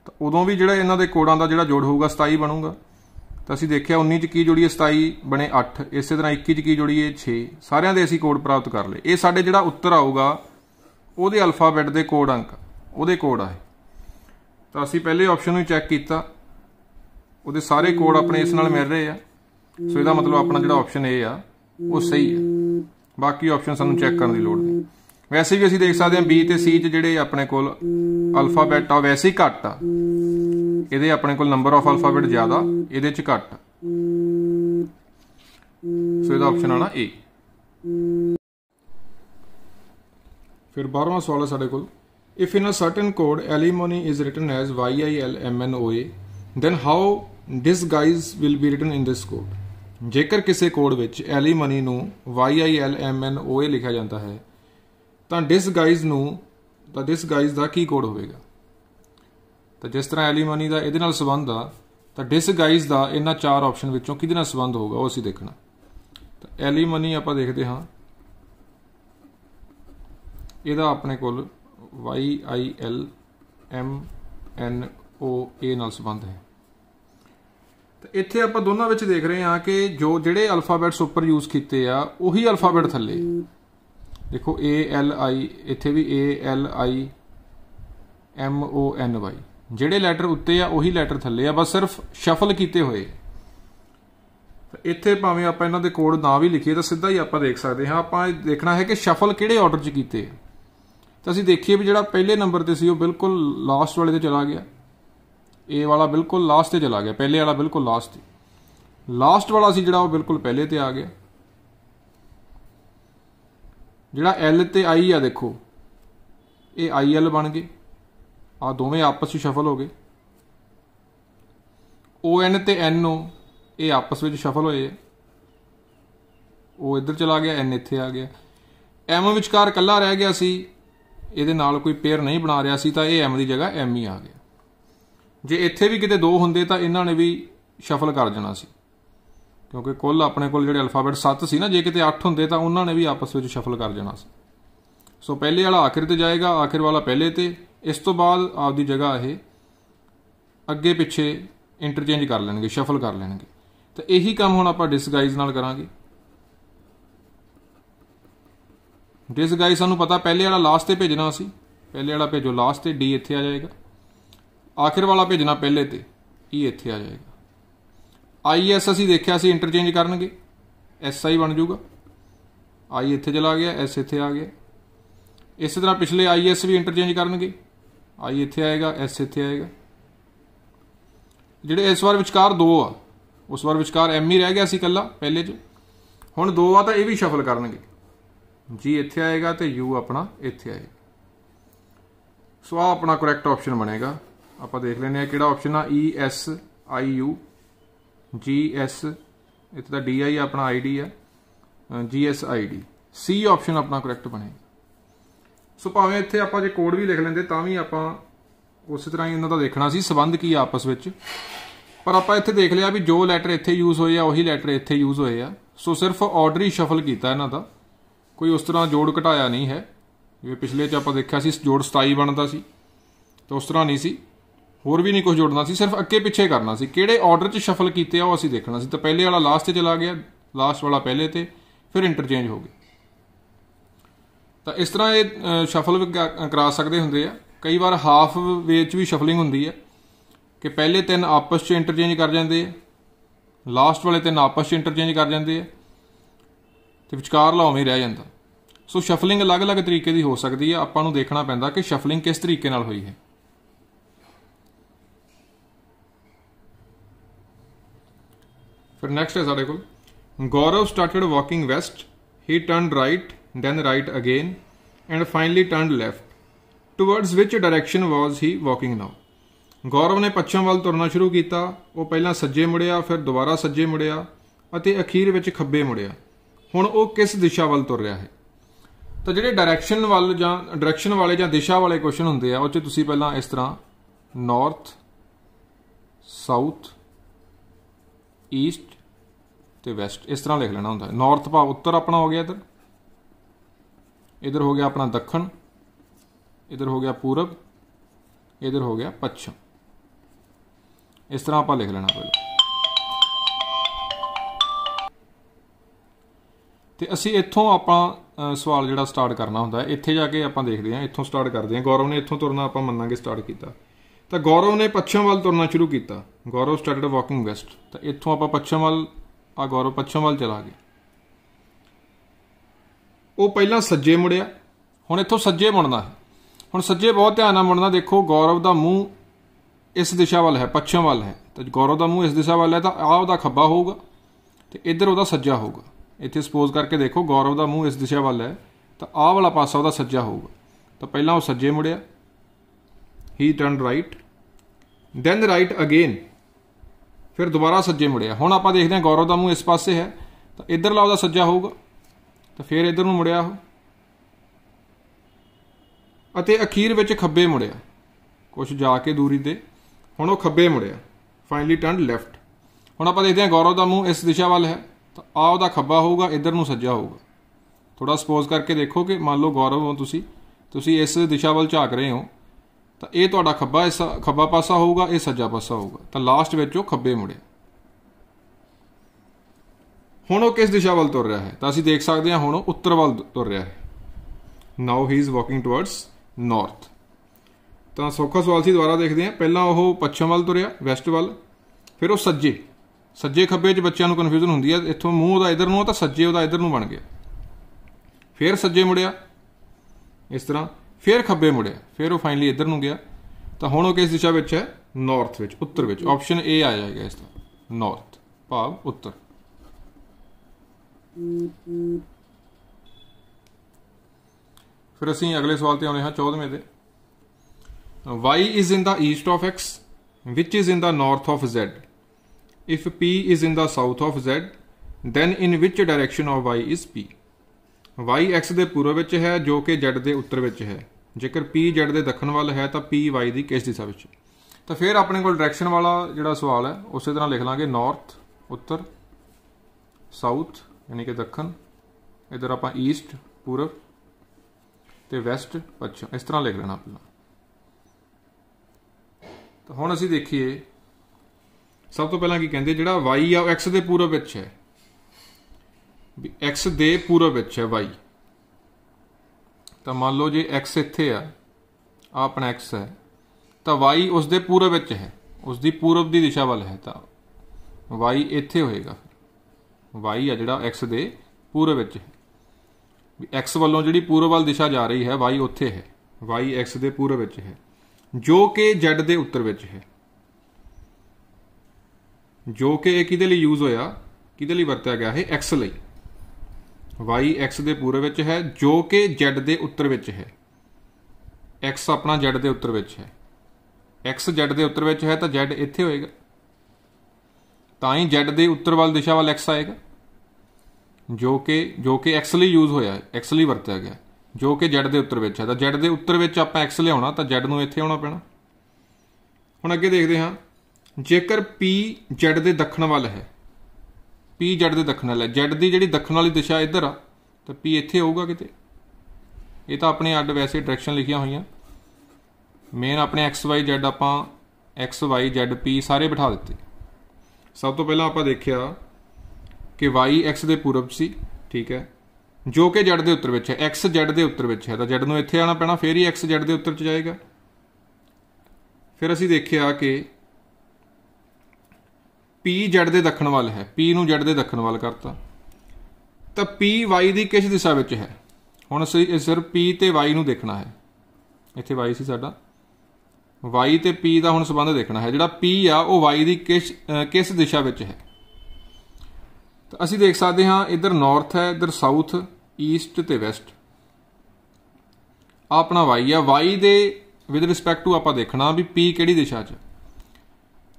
A: ਤਾਂ ਉਦੋਂ ਵੀ ਜਿਹੜਾ ਇਹਨਾਂ ਦੇ ਕੋਡਾਂ ਦਾ ਜਿਹੜਾ ਜੋੜ ਹੋਊਗਾ 27 ਬਣੂਗਾ ਤਾਂ ਅਸੀਂ ਦੇਖਿਆ 19 ਚ ਕੀ ਜੋੜੀਏ 27 ਬਣੇ 8 ਇਸੇ ਤਰ੍ਹਾਂ 21 ਚ ਕੀ ਜੋੜੀਏ 6 ਸਾਰਿਆਂ ਦੇ ਅਸੀਂ ਕੋਡ ਪ੍ਰਾਪਤ ਕਰ ਲਏ ਇਹ ਸਾਡੇ ਜਿਹੜਾ ਉੱਤਰ ਆਊਗਾ ਉਹਦੇ ਅਲਫਾਬੈਟ ਦੇ ਕੋਡ ਅੰਕ ਉਹਦੇ ਕੋਡ ਆ ਤਾਂ ਅਸੀਂ ਪਹਿਲੇ ਆਪਸ਼ਨ ਨੂੰ ਚੈੱਕ ਕੀਤਾ ਉਹਦੇ ਸਾਰੇ ਕੋਡ ਆਪਣੇ ਇਸ ਨਾਲ ਮਿਲ ਰਹੇ ਆ ਸੋ ਇਹਦਾ ਮਤਲਬ ਆਪਣਾ ਜਿਹੜਾ ਆਪਸ਼ਨ A ਆ ਉਹ ਸਹੀ ਆ ਬਾਕੀ ਆਪਸ਼ਨ ਸਾਨੂੰ ਚੈੱਕ ਕਰਨ ਦੀ ਲੋੜ ਨਹੀਂ ਵੈਸੇ ਵੀ ਅਸੀਂ ਦੇਖ ਸਕਦੇ ਹਾਂ B ਤੇ C ਚ ਜਿਹੜੇ ਆਪਣੇ ਕੋਲ ਅਲਫਾਬੈਟ ਆ ਵੈਸੇ ਹੀ ਘੱਟ ਆ ਇਹਦੇ ਆਪਣੇ ਕੋਲ ਨੰਬਰ ਆਫ ਅਲਫਾਬੈਟ ਜ਼ਿਆਦਾ ਇਹਦੇ ਚ ਘੱਟ
B: ਸੋ ਇਹਦਾ ਆਪਸ਼ਨ ਆਣਾ A
A: ਫਿਰ 12ਵਾਂ ਸਵਾਲ ਹੈ ਸਾਡੇ ਕੋਲ if in a certain code alimony is written as YILMNOA then how this guys will be written in this code ਜੇਕਰ ਕਿਸੇ ਕੋਡ ਵਿੱਚ ਐਲੀ ਮਨੀ e ਨੂੰ YILMNOA ਲਿਖਿਆ ਜਾਂਦਾ ਹੈ ਤਾਂ ਦਿਸ ਗਾਈਜ਼ ਨੂੰ ਤਾਂ ਦਿਸ ਗਾਈਜ਼ ਦਾ ਕੀ ਕੋਡ ਹੋਵੇਗਾ ਤਾਂ ਜਿਸ ਤਰ੍ਹਾਂ ਐਲੀ ਮਨੀ e ਦਾ ਇਹਦੇ ਨਾਲ ਸੰਬੰਧ ਆ ਤਾਂ ਦਿਸ ਗਾਈਜ਼ ਦਾ ਇਹਨਾਂ ਚਾਰ ਆਪਸ਼ਨ ਵਿੱਚੋਂ ਕਿਹਦੇ ਨਾਲ ਸੰਬੰਧ ਹੋਊਗਾ ਉਹ ਅਸੀਂ ਦੇਖਣਾ ਤਾਂ ਐਲੀ ਮਨੀ e ਆਪਾਂ ਦੇਖਦੇ ਹਾਂ ਇਹਦਾ ਆਪਣੇ ਕੋਲ YILMNOA ਨਾਲ ਸੰਬੰਧ ਹੈ ਇੱਥੇ ਆਪਾਂ ਦੋਨਾਂ ਵਿੱਚ ਦੇਖ ਰਹੇ ਹਾਂ ਕਿ ਜੋ ਜਿਹੜੇ ਅਲਫਾਬੈਟਸ ਉੱਪਰ ਯੂਜ਼ ਕੀਤੇ ਆ ਉਹੀ ਅਲਫਾਬੈਟ ਥੱਲੇ ਦੇਖੋ A L I ਇੱਥੇ ਵੀ A L I M O N Y ਜਿਹੜੇ ਲੈਟਰ ਉੱਤੇ ਆ ਉਹੀ ਲੈਟਰ ਥੱਲੇ ਆ ਬਸ ਸਿਰਫ ਸ਼ਫਲ ਕੀਤੇ ਹੋਏ ਇੱਥੇ ਭਾਵੇਂ ਆਪਾਂ ਇਹਨਾਂ ਦੇ ਕੋਡ ਨਾ ਵੀ ਲਿਖੀਏ ਤਾਂ ਸਿੱਧਾ ਹੀ ਆਪਾਂ ਦੇਖ ਸਕਦੇ ਹਾਂ ਆਪਾਂ ਇਹ ਦੇਖਣਾ ਹੈ ਕਿ ਸ਼ਫਲ ਕਿਹੜੇ ਆਰਡਰ 'ਚ ਕੀਤੇ ਤਾਂ ਅਸੀਂ ਦੇਖੀਏ ਵੀ ਜਿਹੜਾ ਪਹਿਲੇ ਨੰਬਰ ਤੇ ਸੀ ਉਹ ਬਿਲਕੁਲ ਲਾਸਟ ਵਾਲੇ ਤੇ ਚਲਾ ਗਿਆ ਇਹ ਵਾਲਾ ਬਿਲਕੁਲ ਲਾਸਟ ਤੇ ਚਲਾ ਗਿਆ ਪਹਿਲੇ ਵਾਲਾ ਬਿਲਕੁਲ ਲਾਸਟ ਤੇ ਲਾਸਟ ਵਾਲਾ ਸੀ ਜਿਹੜਾ ਉਹ ਬਿਲਕੁਲ ਪਹਿਲੇ ਤੇ ਆ ਗਿਆ ਜਿਹੜਾ L ਤੇ I ਆ ਦੇਖੋ ਇਹ IL ਬਣ ਗਏ ਆ ਦੋਵੇਂ ਆਪਸ ਵਿੱਚ ਸ਼ਫਲ ਹੋ ਗਏ ON ਤੇ NO ਇਹ ਆਪਸ ਵਿੱਚ ਸ਼ਫਲ ਹੋਏ ਉਹ ਇੱਧਰ ਚਲਾ ਗਿਆ N ਇੱਥੇ ਆ ਗਿਆ M ਵਿਚਕਾਰ ਇਕੱਲਾ ਰਹਿ ਗਿਆ ਸੀ ਇਹਦੇ ਨਾਲ ਕੋਈ ਪੇਅਰ ਨਹੀਂ ਬਣਾ ਰਿਹਾ ਸੀ ਤਾਂ ਇਹ M ਦੀ ਜਗ੍ਹਾ ਐਮ ਹੀ ਆ ਗਿਆ ਜੇ ਇੱਥੇ ਵੀ ਕਿਤੇ ਦੋ ਹੁੰਦੇ ਤਾਂ ਇਹਨਾਂ ਨੇ ਵੀ ਸ਼ਫਲ ਕਰ ਜਾਣਾ ਸੀ ਕਿਉਂਕਿ ਕੁੱਲ ਆਪਣੇ ਕੋਲ ਜਿਹੜੇ ਅਲਫਾਬੈਟ 7 ਸੀ ਨਾ ਜੇ ਕਿਤੇ 8 ਹੁੰਦੇ ਤਾਂ ਉਹਨਾਂ ਨੇ ਵੀ ਆਪਸ ਵਿੱਚ ਸ਼ਫਲ ਕਰ ਜਾਣਾ ਸੀ ਸੋ ਪਹਿਲੇ ਵਾਲਾ ਆਖਿਰ ਤੇ ਜਾਏਗਾ ਆਖਿਰ ਵਾਲਾ ਪਹਿਲੇ ਤੇ ਇਸ ਤੋਂ ਬਾਅਦ ਆਪਦੀ ਜਗ੍ਹਾ ਇਹ ਅੱਗੇ ਪਿੱਛੇ ਇੰਟਰਚੇਂਜ ਕਰ ਲੈਣਗੇ ਸ਼ਫਲ ਕਰ ਲੈਣਗੇ ਤਾਂ ਇਹੀ ਕੰਮ ਹੁਣ ਆਪਾਂ ਡਿਸਗਾਈਜ਼ ਨਾਲ ਕਰਾਂਗੇ ਡਿਸਗਾਈਜ਼ ਸਾਨੂੰ ਪਤਾ ਪਹਿਲੇ ਵਾਲਾ ਲਾਸਟ ਤੇ ਭੇਜਣਾ ਸੀ ਪਹਿਲੇ ਵਾਲਾ ਭੇਜੋ ਲਾਸਟ ਤੇ ਡੀ ਇੱਥੇ ਆ ਜਾਏਗਾ ਆਖਿਰ ਵਾਲਾ ਭੇਜਣਾ ਪਹਿਲੇ ਤੇ ਇਹ ਇੱਥੇ ਆ ਜਾਏਗਾ ਆਈਐਸ ਅਸੀਂ ਦੇਖਿਆ ਸੀ ਇੰਟਰਚੇਂਜ ਕਰਨਗੇ ਐਸਆਈ ਬਣ ਜਾਊਗਾ ਆਈ ਇੱਥੇ ਚਲਾ ਗਿਆ ਐਸ ਇੱਥੇ ਆ ਗਿਆ ਇਸੇ ਤਰ੍ਹਾਂ ਪਿਛਲੇ ਆਈਐਸ ਵੀ ਇੰਟਰਚੇਂਜ ਕਰਨਗੇ ਆਈ ਇੱਥੇ ਆਏਗਾ ਐਸ ਇੱਥੇ ਆਏਗਾ ਜਿਹੜੇ ਇਸ ਵਾਰ ਵਿਚਕਾਰ ਦੋ ਆ ਉਸ ਵਾਰ ਵਿਚਕਾਰ ਐਮ ਹੀ ਰਹਿ ਗਿਆ ਸੀ ਕੱਲਾ ਪਹਿਲੇ 'ਚ ਹੁਣ ਦੋ ਆ ਤਾਂ ਇਹ ਵੀ ਸ਼ਫਲ ਕਰਨਗੇ ਜੀ ਇੱਥੇ ਆਏਗਾ ਤੇ ਯੂ ਆਪਣਾ ਇੱਥੇ ਆਏਗਾ ਸੋ ਆ ਆਪਣਾ ਕਰੈਕਟ ਆਪਸ਼ਨ ਬਣੇਗਾ ਆਪਾਂ ਦੇਖ ਲੈਨੇ ਆ ਕਿਹੜਾ ਆਪਸ਼ਨ ਆ E S I U G S ਇੱਥੇ ਤਾਂ ਡੀ ਆਈ ਆਪਣਾ ਆਈਡੀ ਆ G S D C option ਆਪਣਾ ਕਰੈਕਟ ਬਣੇ ਸੋ ਭਾਵੇਂ ਇੱਥੇ ਆਪਾਂ ਜੇ ਕੋਡ ਵੀ ਲਿਖ ਲੈਂਦੇ ਤਾਂ ਵੀ ਆਪਾਂ ਉਸੇ ਤਰ੍ਹਾਂ ਹੀ ਇਹਨਾਂ ਦਾ ਦੇਖਣਾ ਸੀ ਸਬੰਧ ਕੀ ਆਪਸ ਵਿੱਚ ਪਰ ਆਪਾਂ ਇੱਥੇ ਦੇਖ ਲਿਆ ਵੀ ਜੋ ਲੈਟਰ ਇੱਥੇ ਯੂਜ਼ ਹੋਏ ਆ ਉਹੀ ਲੈਟਰ ਇੱਥੇ ਯੂਜ਼ ਹੋਏ ਆ ਸੋ ਸਿਰਫ ਆਰਡਰ ਹੀ ਸ਼ਫਲ ਕੀਤਾ ਇਹਨਾਂ ਦਾ ਕੋਈ ਉਸ ਤਰ੍ਹਾਂ ਜੋੜ ਘਟਾਇਆ ਨਹੀਂ ਹੈ ਜਿਵੇਂ ਪਿਛਲੇ ਚ ਆਪਾਂ ਦੇਖਿਆ ਸੀ ਜੋੜ 27 ਬਣਦਾ ਸੀ ਤਾਂ ਉਸ ਤਰ੍ਹਾਂ ਨਹੀਂ ਸੀ ਹੋਰ ਵੀ ਨਹੀਂ ਕੁਝ ਜੋੜਨਾ ਸੀ ਸਿਰਫ ਅੱਗੇ ਪਿੱਛੇ ਕਰਨਾ ਸੀ ਕਿਹੜੇ ਆਰਡਰ 'ਚ ਸ਼ਫਲ ਕੀਤੇ ਆ ਉਹ ਅਸੀਂ ਦੇਖਣਾ ਸੀ ਤਾਂ ਪਹਿਲੇ ਵਾਲਾ ਲਾਸਟ 'ਤੇ ਚਲਾ ਗਿਆ ਲਾਸਟ ਵਾਲਾ ਪਹਿਲੇ ਤੇ ਫਿਰ ਇੰਟਰਚੇਂਜ ਹੋ ਗਏ ਤਾਂ ਇਸ ਤਰ੍ਹਾਂ ਇਹ ਸ਼ਫਲ ਕਰਾ ਸਕਦੇ ਹੁੰਦੇ ਆ ਕਈ ਵਾਰ ਹਾਫ ਵੇ 'ਚ ਵੀ ਸ਼ਫਲਿੰਗ ਹੁੰਦੀ ਹੈ ਕਿ ਪਹਿਲੇ ਤਿੰਨ ਆਪਸ 'ਚ ਇੰਟਰਚੇਂਜ ਕਰ ਜਾਂਦੇ ਆ ਲਾਸਟ ਵਾਲੇ ਤਿੰਨ ਆਪਸ 'ਚ ਇੰਟਰਚੇਂਜ ਕਰ ਜਾਂਦੇ ਆ ਤੇ ਵਿਚਕਾਰ ਲਾਉਵੇਂ ਰਹਿ ਜਾਂਦਾ ਸੋ ਸ਼ਫਲਿੰਗ ਅਲੱਗ-ਅਲੱਗ ਤਰੀਕੇ ਦੀ ਹੋ ਸਕਦੀ ਹੈ ਆਪਾਂ ਨੂੰ ਦੇਖਣਾ ਪੈਂਦਾ ਕਿ ਸ਼ਫਲਿੰਗ ਕਿਸ ਤਰੀਕੇ ਨਾਲ ਹੋਈ ਹੈ ਫਿਰ ਨੈਕਸਟ ਹੈ ਸਾਡੇ ਕੋਲ Gaurav started walking west he turned right then right again and finally turned left towards which direction was he walking now Gaurav ਨੇ ਪੱਛਮ ਵੱਲ ਤੁਰਨਾ ਸ਼ੁਰੂ ਕੀਤਾ ਉਹ ਪਹਿਲਾਂ ਸੱਜੇ ਮੁੜਿਆ ਫਿਰ ਦੁਬਾਰਾ ਸੱਜੇ ਮੁੜਿਆ ਅਤੇ ਅਖੀਰ ਵਿੱਚ ਖੱਬੇ ਮੁੜਿਆ ਹੁਣ ਉਹ ਕਿਸ ਦਿਸ਼ਾ ਵੱਲ ਤੁਰ ਰਿਹਾ ਹੈ ਤਾਂ ਜਿਹੜੇ ਡਾਇਰੈਕਸ਼ਨ ਵੱਲ ਜਾਂ ਡਾਇਰੈਕਸ਼ਨ ਵਾਲੇ ਜਾਂ ਦਿਸ਼ਾ ਵਾਲੇ ਕੁਐਸਚਨ ਹੁੰਦੇ ਆ ਉਹ 'ਚ ਤੁਸੀਂ ਪਹਿਲਾਂ ਇਸ ਤਰ੍ਹਾਂ ਨਾਰਥ ਸਾਊਥ ਈਸਟ ਤੇ ਵੈਸਟ ਇਸ ਤਰ੍ਹਾਂ ਲਿਖ ਲੈਣਾ ਹੁੰਦਾ ਨਾਰਥ ਭਾਵ ਉੱਤਰ ਆਪਣਾ ਹੋ ਗਿਆ ਇਧਰ ਇਧਰ ਹੋ ਗਿਆ ਆਪਣਾ ਦੱਖਣ ਇਧਰ ਹੋ ਗਿਆ ਪੂਰਬ ਇਧਰ ਹੋ ਗਿਆ ਪੱਛਮ ਇਸ ਤਰ੍ਹਾਂ ਆਪਾਂ ਲਿਖ ਲੈਣਾ ਪਹਿਲਾਂ ਤੇ ਅਸੀਂ ਇੱਥੋਂ ਆਪਾਂ ਸਵਾਲ ਜਿਹੜਾ ਸਟਾਰਟ ਕਰਨਾ ਹੁੰਦਾ ਹੈ ਇੱਥੇ ਜਾ ਕੇ ਆਪਾਂ ਦੇਖਦੇ ਹਾਂ ਇੱਥੋਂ ਸਟਾਰਟ ਕਰਦੇ ਹਾਂ ਗੌਰਵ ਨੇ ਇੱਥੋਂ ਤੁਰਨਾ ਆਪਾਂ ਮੰਨਾਂਗੇ ਸਟਾਰਟ ਕੀਤਾ ਤਾਂ ਗੌਰਵ ਨੇ ਪੱਛਮ ਵੱਲ ਤੁਰਨਾ ਸ਼ੁਰੂ ਕੀਤਾ ਗੌਰਵ ਸਟਾਰਟਡ ਵਾਕਿੰਗ ਵੈਸਟ ਤਾਂ ਇੱਥੋਂ ਆਪਾਂ ਪੱਛਮ ਵੱਲ ਆ ਗੌਰਵ ਪੱਛਮ ਵੱਲ ਚਲਾ ਗਿਆ ਉਹ ਪਹਿਲਾਂ ਸੱਜੇ ਮੁੜਿਆ ਹੁਣ ਇੱਥੋਂ ਸੱਜੇ ਮੁੜਨਾ ਹੈ ਹੁਣ ਸੱਜੇ ਬਹੁਤ ਧਿਆਨ ਨਾਲ ਮੁੜਨਾ ਦੇਖੋ ਗੌਰਵ ਦਾ ਮੂੰਹ ਇਸ ਦਿਸ਼ਾ ਵੱਲ ਹੈ ਪੱਛਮ ਵੱਲ ਹੈ ਤਾਂ ਗੌਰਵ ਦਾ ਮੂੰਹ ਇਸ ਦਿਸ਼ਾ ਵੱਲ ਹੈ ਤਾਂ ਆ ਉਹਦਾ ਖੱਬਾ ਹੋਊਗਾ ਤੇ ਇੱਧਰ ਉਹਦਾ ਸੱਜਾ ਹੋਊਗਾ ਇੱਥੇ ਸਪੋਜ਼ ਕਰਕੇ ਦੇਖੋ ਗੌਰਵ ਦਾ ਮੂੰਹ ਇਸ ਦਿਸ਼ਾ ਵੱਲ ਹੈ ਤਾਂ ਆਹ ਵਾਲਾ ਪਾਸਾ ਉਹਦਾ ਸੱਜਾ ਹੋਊਗਾ ਤਾਂ ਪਹਿਲਾਂ ਉਹ ਸੱਜੇ ਮੁੜਿਆ he turn right then right again ਫਿਰ ਦੁਬਾਰਾ ਸੱਜੇ ਮੁੜਿਆ ਹੁਣ ਆਪਾਂ ਦੇਖਦੇ ਹਾਂ ਗੌਰਵ ਦਾ ਮੂੰਹ ਇਸ ਪਾਸੇ ਹੈ ਤਾਂ ਇੱਧਰ ਲਾ ਉਹਦਾ ਸੱਜਾ ਹੋਊਗਾ ਤਾਂ ਫਿਰ ਇੱਧਰ ਨੂੰ ਮੁੜਿਆ ਉਹ ਅਤੇ ਅਖੀਰ ਵਿੱਚ ਖੱਬੇ ਮੁੜਿਆ ਕੁਝ ਜਾ ਕੇ ਦੂਰੀ ਤੇ ਹੁਣ ਉਹ ਖੱਬੇ ਮੁੜਿਆ ਫਾਈਨਲੀ ਟਰਨ ਲੈਫਟ ਹੁਣ ਆਪਾਂ ਦੇਖਦੇ ਹਾਂ ਗੌਰਵ ਦਾ ਮੂੰਹ ਇਸ ਦਿਸ਼ਾ ਵੱਲ ਹੈ ਤਾਂ ਆ ਉਹਦਾ ਖੱਬਾ ਹੋਊਗਾ ਇੱਧਰ ਨੂੰ ਸੱਜਾ ਹੋਊਗਾ ਥੋੜਾ ਸਪੋਜ਼ ਕਰਕੇ ਦੇਖੋ ਕਿ ਮੰਨ ਲਓ ਗੌਰਵ ਹੋ ਤੁਸੀਂ ਤੁਸੀਂ ਇਸ ਦਿਸ਼ਾ ਵੱਲ ਝਾਕ ਰਹੇ ਹੋ ਤਾਂ ਇਹ ਤੁਹਾਡਾ ਖੱਬਾ ਹਿੱਸਾ ਖੱਬਾ ਪਾਸਾ ਹੋਊਗਾ ਇਹ ਸੱਜਾ ਪਾਸਾ ਹੋਊਗਾ ਤਾਂ ਲਾਸਟ ਵਿੱਚ ਉਹ ਖੱਬੇ ਮੁੜਿਆ ਹੁਣ ਉਹ ਕਿਸ ਦਿਸ਼ਾ ਵੱਲ ਤੁਰ ਰਿਹਾ ਹੈ ਤਾਂ ਅਸੀਂ ਦੇਖ ਸਕਦੇ ਹਾਂ ਹੁਣ ਉਹ ਉੱਤਰ ਵੱਲ ਤੁਰ ਰਿਹਾ ਹੈ now he is walking towards north ਤਾਂ ਸੌਖਾ ਸਵਾਲ ਸੀ ਦੁਬਾਰਾ ਦੇਖਦੇ ਹਾਂ ਪਹਿਲਾਂ ਉਹ ਪੱਛਮ ਵੱਲ ਤੁਰਿਆ ਵੈਸਟ ਵੱਲ ਫਿਰ ਉਹ ਸੱਜੇ ਸੱਜੇ ਖੱਬੇ 'ਚ ਬੱਚਿਆਂ ਨੂੰ ਕਨਫਿਊਜ਼ਨ ਹੁੰਦੀ ਹੈ ਇੱਥੋਂ ਮੂੰਹ ਉਹਦਾ ਇਧਰ ਨੂੰ ਆ ਤਾਂ ਸੱਜੇ ਉਹਦਾ ਇਧਰ ਨੂੰ ਬਣ ਗਿਆ ਫਿਰ ਸੱਜੇ ਮੁੜਿਆ ਇਸ ਤਰ੍ਹਾਂ ਫੇਰ ਖੱਬੇ ਮੁੜਿਆ ਫੇਰ ਉਹ ਫਾਈਨਲੀ ਇੱਧਰ ਨੂੰ ਗਿਆ ਤਾਂ ਹੁਣ ਉਹ ਕਿਸ ਦਿਸ਼ਾ ਵਿੱਚ ਹੈ ਨਾਰਥ ਵਿੱਚ ਉੱਤਰ ਵਿੱਚ ਆਪਸ਼ਨ ਏ ਆ ਜਾਏਗਾ ਇਸ ਦਾ ਨਾਰਥ ਭਾਵ ਉੱਤਰ ਫਿਰ ਅਸੀਂ ਅਗਲੇ ਸਵਾਲ ਤੇ ਆਉਂਦੇ ਹਾਂ 14ਵੇਂ ਦੇ y is in the east of x which is in the north of z if p is in the south of z then in which direction of y is p x ਦੇ ਪੂਰਬ ਵਿੱਚ ਹੈ ਜੋ ਕਿ z ਦੇ ਉੱਤਰ ਵਿੱਚ ਹੈ ਜੇਕਰ p z ਦੇ ਦੱਖਣ ਵੱਲ ਹੈ ਤਾਂ p y ਦੀ ਕਿਸ ਦਿਸ਼ਾ ਵਿੱਚ ਤਾਂ ਫਿਰ ਆਪਣੇ ਕੋਲ ਡਾਇਰੈਕਸ਼ਨ ਵਾਲਾ ਜਿਹੜਾ ਸਵਾਲ ਹੈ ਉਸੇ ਤਰ੍ਹਾਂ ਲਿਖ ਲਾਂਗੇ ਨਾਰਥ ਉੱਤਰ ਸਾਊਥ ਯਾਨੀ ਕਿ ਦੱਖਣ ਇਧਰ ਆਪਾਂ ਈਸਟ ਪੂਰਬ ਤੇ ਵੈਸਟ ਪੱਛਮ ਇਸ ਤਰ੍ਹਾਂ ਲਿਖ ਲੈਣਾ ਪਹਿਲਾਂ ਤਾਂ ਹੁਣ ਅਸੀਂ ਦੇਖੀਏ ਸਭ ਤੋਂ ਪਹਿਲਾਂ ਕੀ ਕਹਿੰਦੇ ਜਿਹੜਾ y ਆ ਉਹ x ਦੇ ਪੂਰਬ ਵਿੱਚ ਹੈ ਵੀ x ਦੇ ਪੂਰਬ ਵਿੱਚ ਹੈ y ਤਾਂ ਮੰਨ ਲਓ ਜੇ x ਇੱਥੇ ਆ ਆ ਆਪਣਾ x ਹੈ ਤਾਂ y ਉਸ ਦੇ ਪੂਰਬ ਵਿੱਚ ਹੈ ਉਸ ਦੀ ਪੂਰਬ ਦੀ ਦਿਸ਼ਾ ਵੱਲ ਹੈ ਤਾਂ y ਇੱਥੇ ਹੋਏਗਾ y ਆ ਜਿਹੜਾ x ਦੇ ਪੂਰਬ ਵਿੱਚ ਹੈ ਵੀ x ਵੱਲੋਂ ਜਿਹੜੀ ਪੂਰਬ ਵੱਲ ਦਿਸ਼ਾ ਜਾ ਰਹੀ ਹੈ y ਉੱਥੇ ਹੈ y x ਦੇ ਪੂਰਬ ਵਿੱਚ ਹੈ ਜੋ ਕਿ z ਦੇ ਉੱਤਰ ਵਿੱਚ ਹੈ ਜੋ ਕਿ ਇਹ ਕਿਹਦੇ ਲਈ ਯੂਜ਼ ਹੋਇਆ ਕਿਹਦੇ ਲਈ ਵਰਤਿਆ ਗਿਆ ਹੈ x ਲਈ y x ਦੇ ਪੂਰਬ ਵਿੱਚ ਹੈ ਜੋ ਕਿ z ਦੇ ਉੱਤਰ ਵਿੱਚ ਹੈ x ਆਪਣਾ z ਦੇ ਉੱਤਰ ਵਿੱਚ ਹੈ x z ਦੇ ਉੱਤਰ ਵਿੱਚ ਹੈ ਤਾਂ z ਇੱਥੇ ਹੋਏਗਾ ਤਾਂ ਹੀ z ਦੇ ਉੱਤਰ ਵੱਲ ਦਿਸ਼ਾ ਵੱਲ x ਆਏਗਾ ਜੋ ਕਿ ਜੋ ਕਿ x ਲਈ ਯੂਜ਼ ਹੋਇਆ ਹੈ x ਲਈ ਵਰਤਿਆ ਗਿਆ ਜੋ ਕਿ z ਦੇ ਉੱਤਰ ਵਿੱਚ ਹੈ ਤਾਂ z ਦੇ ਉੱਤਰ ਵਿੱਚ ਆਪਾਂ x ਲਿਆਉਣਾ ਤਾਂ z ਨੂੰ ਇੱਥੇ ਆਉਣਾ ਪੈਣਾ ਹੁਣ ਅੱਗੇ ਦੇਖਦੇ ਹਾਂ ਜੇਕਰ p z ਦੇ ਦੱਖਣ ਵੱਲ ਹੈ ਪੀ ਜ਼ੈਡ ਦੇ ਦੱਖਣ ਵਾਲਾ ਜ਼ੈਡ ਦੀ ਜਿਹੜੀ ਦੱਖਣ ਵਾਲੀ ਦਿਸ਼ਾ ਇੱਧਰ ਆ ਤਾਂ ਪੀ ਇੱਥੇ ਆਊਗਾ ਕਿਤੇ ਇਹ ਤਾਂ ਆਪਣੇ ਅੱਡ ਵੈਸੇ ਡਾਇਰੈਕਸ਼ਨ ਲਿਖੀਆਂ ਹੋਈਆਂ ਮੇਨ ਆਪਣੇ ਐਕਸ ਵਾਈ ਜ਼ੈਡ ਆਪਾਂ ਐਕਸ ਵਾਈ ਜ਼ੈਡ ਪੀ ਸਾਰੇ ਬਿਠਾ ਦਿੱਤੇ ਸਭ ਤੋਂ ਪਹਿਲਾਂ ਆਪਾਂ ਦੇਖਿਆ ਕਿ ਵਾਈ ਐਕਸ ਦੇ ਪੂਰਬ ਸੀ ਠੀਕ ਹੈ ਜੋ ਕਿ ਜੜ ਦੇ ਉੱਤਰ ਵਿੱਚ ਹੈ ਐਕਸ z ਦੇ ਉੱਤਰ ਵਿੱਚ ਹੈ ਤਾਂ ਜੜ ਨੂੰ ਇੱਥੇ ਆਣਾ ਪੈਣਾ ਫੇਰ ਹੀ ਐਕਸ z ਦੇ ਉੱਤਰ ਚ ਜਾਏਗਾ ਫਿਰ ਅਸੀਂ ਦੇਖਿਆ ਕਿ ਪੀ ਜੜ ਦੇ ਦੱਖਣ ਵੱਲ ਹੈ ਪੀ ਨੂੰ ਜੜ ਦੇ ਦੱਖਣ ਵੱਲ ਕਰਤਾ ਤਾਂ ਪੀ ਵਾਈ ਦੀ ਕਿਸ ਦਿਸ਼ਾ ਵਿੱਚ ਹੈ ਹੁਣ ਅਸੀਂ ਸਿਰਫ ਪੀ ਤੇ ਵਾਈ ਨੂੰ ਦੇਖਣਾ ਹੈ ਇੱਥੇ ਵਾਈ ਸੀ ਸਾਡਾ ਵਾਈ ਤੇ ਪੀ ਦਾ ਹੁਣ ਸਬੰਧ ਦੇਖਣਾ ਹੈ ਜਿਹੜਾ ਪੀ ਆ ਉਹ ਵਾਈ ਦੀ ਕਿਸ ਕਿਸ ਦਿਸ਼ਾ ਵਿੱਚ ਹੈ ਤਾਂ ਅਸੀਂ ਦੇਖ ਸਕਦੇ ਹਾਂ ਇੱਧਰ ਨਾਰਥ ਹੈ ਇੱਧਰ ਸਾਊਥ ਈਸਟ ਤੇ ਵੈਸਟ ਆਪਣਾ ਵਾਈ ਆ ਵਾਈ ਦੇ ਵਿਦ ਰਿਸਪੈਕਟ ਟੂ ਆਪਾਂ ਦੇਖਣਾ ਵੀ ਪੀ ਕਿਹੜੀ ਦਿਸ਼ਾ 'ਚ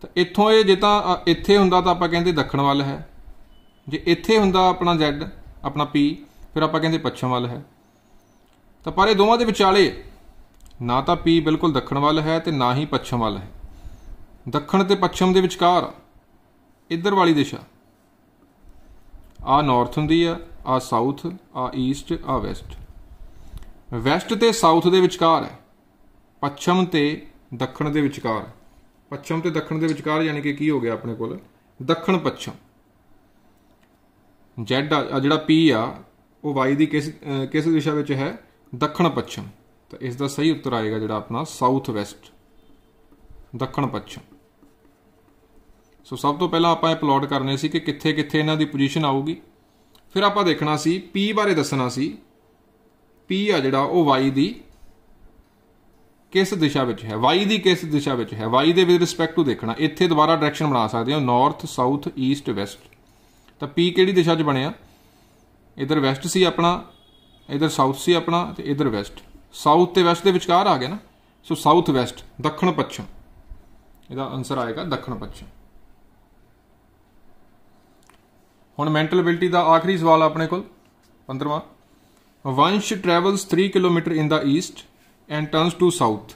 A: ਤਾਂ ਇੱਥੋਂ ਇਹ ਜੇ ਤਾਂ ਇੱਥੇ ਹੁੰਦਾ ਤਾਂ ਆਪਾਂ ਕਹਿੰਦੇ ਦੱਖਣ ਵੱਲ ਹੈ ਜੇ ਇੱਥੇ ਹੁੰਦਾ ਆਪਣਾ Z ਆਪਣਾ P ਫਿਰ ਆਪਾਂ ਕਹਿੰਦੇ ਪੱਛਮ ਵੱਲ ਹੈ ਤਾਂ ਪਰ ਇਹ ਦੋਵਾਂ ਦੇ ਵਿਚਾਲੇ ਨਾ ਤਾਂ P ਬਿਲਕੁਲ ਦੱਖਣ ਵੱਲ ਹੈ ਤੇ ਨਾ ਹੀ ਪੱਛਮ ਵੱਲ ਹੈ ਦੱਖਣ ਤੇ ਪੱਛਮ ਦੇ ਵਿਚਕਾਰ ਇੱਧਰ ਵਾਲੀ ਦਿਸ਼ਾ ਆ ਨਾਰਥ ਹੁੰਦੀ ਆ ਆ ਸਾਊਥ ਆ ਈਸਟ ਆ ਵੈਸਟ ਵੈਸਟ ਤੇ ਸਾਊਥ ਦੇ ਵਿਚਕਾਰ ਹੈ ਪੱਛਮ ਤੇ ਦੱਖਣ ਦੇ ਵਿਚਕਾਰ ਪੱਛਮ ਤੇ ਦੱਖਣ ਦੇ ਵਿਚਕਾਰ ਯਾਨੀ ਕਿ ਕੀ ਹੋ ਗਿਆ ਆਪਣੇ ਕੋਲ ਦੱਖਣ ਪੱਛਮ ਜ਼ੈਡ ਆ ਜਿਹੜਾ p ਆ ਉਹ y ਦੀ ਕਿਸ ਕਿਸ ਦਿਸ਼ਾ ਵਿੱਚ ਹੈ ਦੱਖਣ ਪੱਛਮ ਤਾਂ ਇਸ ਦਾ ਸਹੀ ਉੱਤਰ ਆਏਗਾ ਜਿਹੜਾ ਆਪਣਾ ਸਾਊਥ ਵੈਸਟ ਦੱਖਣ ਪੱਛਮ ਸੋ ਸਭ ਤੋਂ ਪਹਿਲਾਂ ਆਪਾਂ ਇਹ ਪਲਾਟ ਕਰਨੇ ਸੀ ਕਿ ਕਿੱਥੇ ਕਿੱਥੇ ਇਹਨਾਂ ਦੀ ਪੋਜੀਸ਼ਨ ਆਊਗੀ ਫਿਰ ਆਪਾਂ ਦੇਖਣਾ ਸੀ p ਬਾਰੇ ਦੱਸਣਾ ਸੀ p ਆ ਜਿਹੜਾ ਉਹ y ਦੀ ਕਿਸ ਦਿਸ਼ਾ ਵਿੱਚ ਹੈ y ਦੀ ਕਿਸ ਦਿਸ਼ਾ ਵਿੱਚ ਹੈ y ਦੇ ਵਿਦ ਰਿਸਪੈਕਟ ਟੂ ਦੇਖਣਾ ਇੱਥੇ ਦੁਬਾਰਾ ਡਾਇਰੈਕਸ਼ਨ ਬਣਾ ਸਕਦੇ ਹਾਂ ਨਾਰਥ ਸਾਊਥ ਈਸਟ ਵੈਸਟ ਤਾਂ p ਕਿਹੜੀ ਦਿਸ਼ਾ 'ਚ ਬਣਿਆ ਇਧਰ ਵੈਸਟ ਸੀ ਆਪਣਾ ਇਧਰ ਸਾਊਥ ਸੀ ਆਪਣਾ ਤੇ ਇਧਰ ਵੈਸਟ ਸਾਊਥ ਤੇ ਵੈਸਟ ਦੇ ਵਿਚਕਾਰ ਆ ਗਿਆ ਨਾ ਸੋ ਸਾਊਥ ਵੈਸਟ ਦੱਖਣ ਪੱਛਮ ਇਹਦਾ ਆਨਸਰ ਆਏਗਾ ਦੱਖਣ ਪੱਛਮ ਹੁਣ ਮੈਂਟਲ ਅਬਿਲਟੀ ਦਾ ਆਖਰੀ ਸਵਾਲ ਆਪਣੇ ਕੋਲ 15ਵਾਂ Vansh travels 3 kilometre in the east and turns to south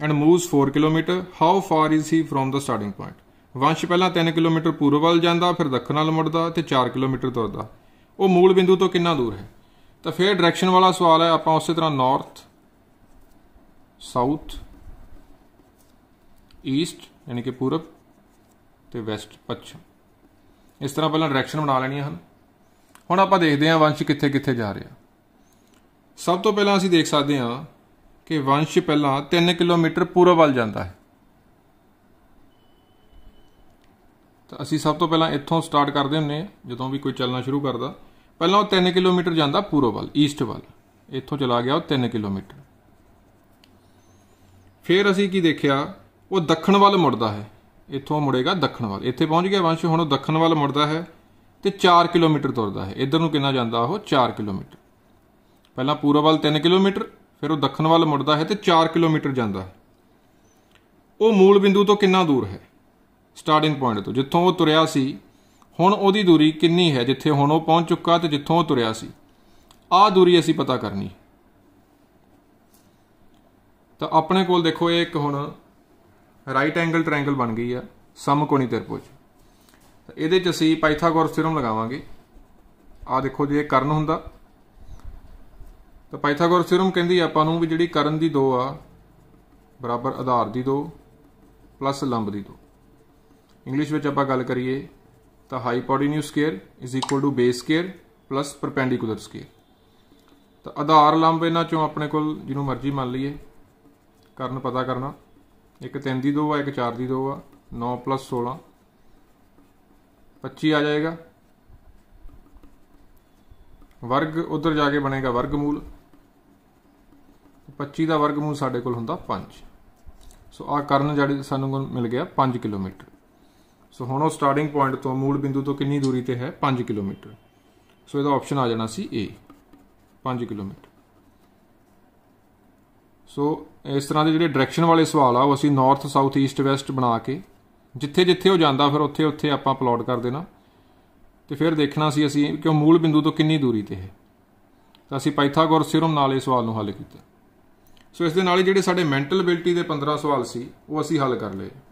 A: and moves 4 km how far is he from the starting point ਵੰਸ਼ ਪਹਿਲਾਂ 3 ਕਿਲੋਮੀਟਰ ਪੂਰਬ ਵੱਲ ਜਾਂਦਾ ਫਿਰ ਦੱਖਣ ਵੱਲ ਮੁੜਦਾ ਤੇ 4 ਕਿਲੋਮੀਟਰ ਤੁਰਦਾ ਉਹ ਮੂਲ ਬਿੰਦੂ ਤੋਂ ਕਿੰਨਾ ਦੂਰ ਹੈ ਤਾਂ ਫਿਰ ਡਾਇਰੈਕਸ਼ਨ ਵਾਲਾ ਸਵਾਲ ਹੈ ਆਪਾਂ ਉਸੇ ਤਰ੍ਹਾਂ ਨਾਰਥ ਸਾਊਥ ਈਸਟ ਯਾਨੀ ਕਿ ਪੂਰਬ ਤੇ ਵੈਸਟ ਪੱਛਮ ਇਸ ਤਰ੍ਹਾਂ ਪਹਿਲਾਂ ਡਾਇਰੈਕਸ਼ਨ ਬਣਾ ਲੈਣੀਆਂ ਹਨ ਹੁਣ ਆਪਾਂ ਦੇਖਦੇ ਹਾਂ ਵੰਸ਼ ਕਿੱਥੇ ਕਿੱਥੇ ਜਾ ਰਿਹਾ ਸਭ ਤੋਂ ਪਹਿਲਾਂ ਅਸੀਂ ਦੇਖ ਸਕਦੇ ਹਾਂ ਕਿ ਵੰਸ਼ ਪਹਿਲਾਂ 3 ਕਿਲੋਮੀਟਰ ਪੂਰਬ ਵੱਲ ਜਾਂਦਾ ਹੈ ਤਾਂ ਅਸੀਂ ਸਭ ਤੋਂ ਪਹਿਲਾਂ ਇੱਥੋਂ ਸਟਾਰਟ ਕਰਦੇ ਹੁੰਨੇ ਆ ਜਦੋਂ ਵੀ ਕੋਈ ਚੱਲਣਾ ਸ਼ੁਰੂ ਕਰਦਾ ਪਹਿਲਾਂ ਉਹ 3 ਕਿਲੋਮੀਟਰ ਜਾਂਦਾ ਪੂਰਬ ਵੱਲ ਈਸਟ ਵੱਲ ਇੱਥੋਂ ਚਲਾ ਗਿਆ ਉਹ 3 ਕਿਲੋਮੀਟਰ ਫਿਰ ਅਸੀਂ ਕੀ ਦੇਖਿਆ ਉਹ ਦੱਖਣ ਵੱਲ ਮੁੜਦਾ ਹੈ ਇੱਥੋਂ ਮੁੜੇਗਾ ਦੱਖਣ ਵੱਲ ਇੱਥੇ ਪਹੁੰਚ ਗਿਆ ਵੰਸ਼ ਹੁਣ ਉਹ ਦੱਖਣ ਵੱਲ ਮੁੜਦਾ ਹੈ ਤੇ 4 ਕਿਲੋਮੀਟਰ ਤੁਰਦਾ ਹੈ ਇਧਰ ਨੂੰ ਕਿੰਨਾ ਜਾਂਦਾ ਉਹ 4 ਕਿਲੋਮੀਟਰ ਪਹਿਲਾਂ ਪੂਰਬ ਵੱਲ 3 ਕਿਲੋਮੀਟਰ ਫਿਰ ਉਹ ਦੱਖਣ ਵੱਲ ਮੁੜਦਾ ਹੈ ਤੇ 4 ਕਿਲੋਮੀਟਰ ਜਾਂਦਾ ਹੈ ਉਹ ਮੂਲ ਬਿੰਦੂ ਤੋਂ ਕਿੰਨਾ ਦੂਰ ਹੈ ਸਟਾਰਟਿੰਗ ਪੁਆਇੰਟ ਤੋਂ ਜਿੱਥੋਂ ਉਹ ਤੁਰਿਆ ਸੀ ਹੁਣ ਉਹਦੀ ਦੂਰੀ ਕਿੰਨੀ ਹੈ ਜਿੱਥੇ ਹੁਣ ਉਹ ਪਹੁੰਚ ਚੁੱਕਾ ਤੇ ਜਿੱਥੋਂ ਉਹ ਤੁਰਿਆ ਸੀ ਆਹ ਦੂਰੀ ਅਸੀਂ ਪਤਾ ਕਰਨੀ ਤਾਂ ਆਪਣੇ ਕੋਲ ਦੇਖੋ ਇਹ ਇੱਕ ਹੁਣ ਰਾਈਟ ਐਂਗਲ ਟ੍ਰਾਇੰਗਲ ਬਣ ਗਈ ਆ ਸਮਕੋਣੀ ਤਿਰਭੁਜ ਇਹਦੇ 'ਚ ਅਸੀਂ ਪਾਈਥਾਗੋਰਸ ਥਿਓਰਮ ਲਗਾਵਾਂਗੇ ਆ ਦੇਖੋ ਜੇ ਇਹ ਕਰਨ ਹੁੰਦਾ ਤਾਂ ਪਾਈਥਾਗੋਰ ਥਿਓਰਮ ਕਹਿੰਦੀ ਆਪਾਂ ਨੂੰ ਵੀ ਜਿਹੜੀ ਕਰਨ ਦੀ 2 ਆ ਬਰਾਬਰ ਆਧਾਰ ਦੀ 2 ਪਲੱਸ ਲੰਬ ਦੀ 2 ਇੰਗਲਿਸ਼ ਵਿੱਚ ਆਪਾਂ ਗੱਲ ਕਰੀਏ ਤਾਂ hypotenuse square is equal to base square plus perpendicular square ਤਾਂ ਆਧਾਰ ਲੰਬ ਇਹਨਾਂ ਚੋਂ ਆਪਣੇ ਕੋਲ ਜਿਹਨੂੰ ਮਰਜ਼ੀ ਮੰਨ ਲਈਏ ਕਰਨ ਪਤਾ ਕਰਨਾ ਇੱਕ 3 ਦੀ 2 ਆ ਇੱਕ 4 ਦੀ 2 ਆ 9 16 25 ਆ ਜਾਏਗਾ ਵਰਗ ਉਧਰ ਜਾ ਕੇ ਬਣੇਗਾ ਵਰਗਮੂਲ 25 ਦਾ ਵਰਗਮੂਲ ਸਾਡੇ ਕੋਲ ਹੁੰਦਾ 5 ਸੋ ਆ ਕਰਨ ਜਿਹੜੀ ਸਾਨੂੰ ਮਿਲ ਗਿਆ 5 ਕਿਲੋਮੀਟਰ ਸੋ ਹੁਣ ਉਹ ਸਟਾਰਟਿੰਗ ਪੁਆਇੰਟ ਤੋਂ ਮੂਲ ਬਿੰਦੂ ਤੋਂ ਕਿੰਨੀ ਦੂਰੀ ਤੇ ਹੈ 5 ਕਿਲੋਮੀਟਰ ਸੋ ਇਹਦਾ ਆਪਸ਼ਨ ਆ ਜਾਣਾ ਸੀ A 5 ਕਿਲੋਮੀਟਰ ਸੋ ਇਸ ਤਰ੍ਹਾਂ ਦੇ ਜਿਹੜੇ ਡਾਇਰੈਕਸ਼ਨ ਵਾਲੇ ਸਵਾਲ ਆ ਉਹ ਅਸੀਂ ਨਾਰਥ ਸਾਊਥ ਈਸਟ ਵੈਸਟ ਬਣਾ ਕੇ ਜਿੱਥੇ ਜਿੱਥੇ ਉਹ ਜਾਂਦਾ ਫਿਰ ਉੱਥੇ ਉੱਥੇ ਆਪਾਂ ਪਲਾਟ ਕਰ ਦੇਣਾ ਤੇ ਫਿਰ ਦੇਖਣਾ ਸੀ ਅਸੀਂ ਕਿ ਉਹ ਮੂਲ ਬਿੰਦੂ ਤੋਂ ਕਿੰਨੀ ਦੂਰੀ ਤੇ ਹੈ ਤਾਂ ਅਸੀਂ ਪਾਈਥਾਗੋਰਸ ਥਿਓਰਮ ਨਾਲ ਇਹ ਸਵਾਲ ਨੂੰ ਹੱਲ ਕੀਤਾ ਸੋ ਇਸ ਦੇ ਨਾਲ ਹੀ ਜਿਹੜੇ ਸਾਡੇ ਮੈਂਟਲ ਅਬਿਲਟੀ ਦੇ 15 ਸਵਾਲ ਸੀ ਉਹ ਅਸੀਂ ਹੱਲ ਕਰ ਲਏ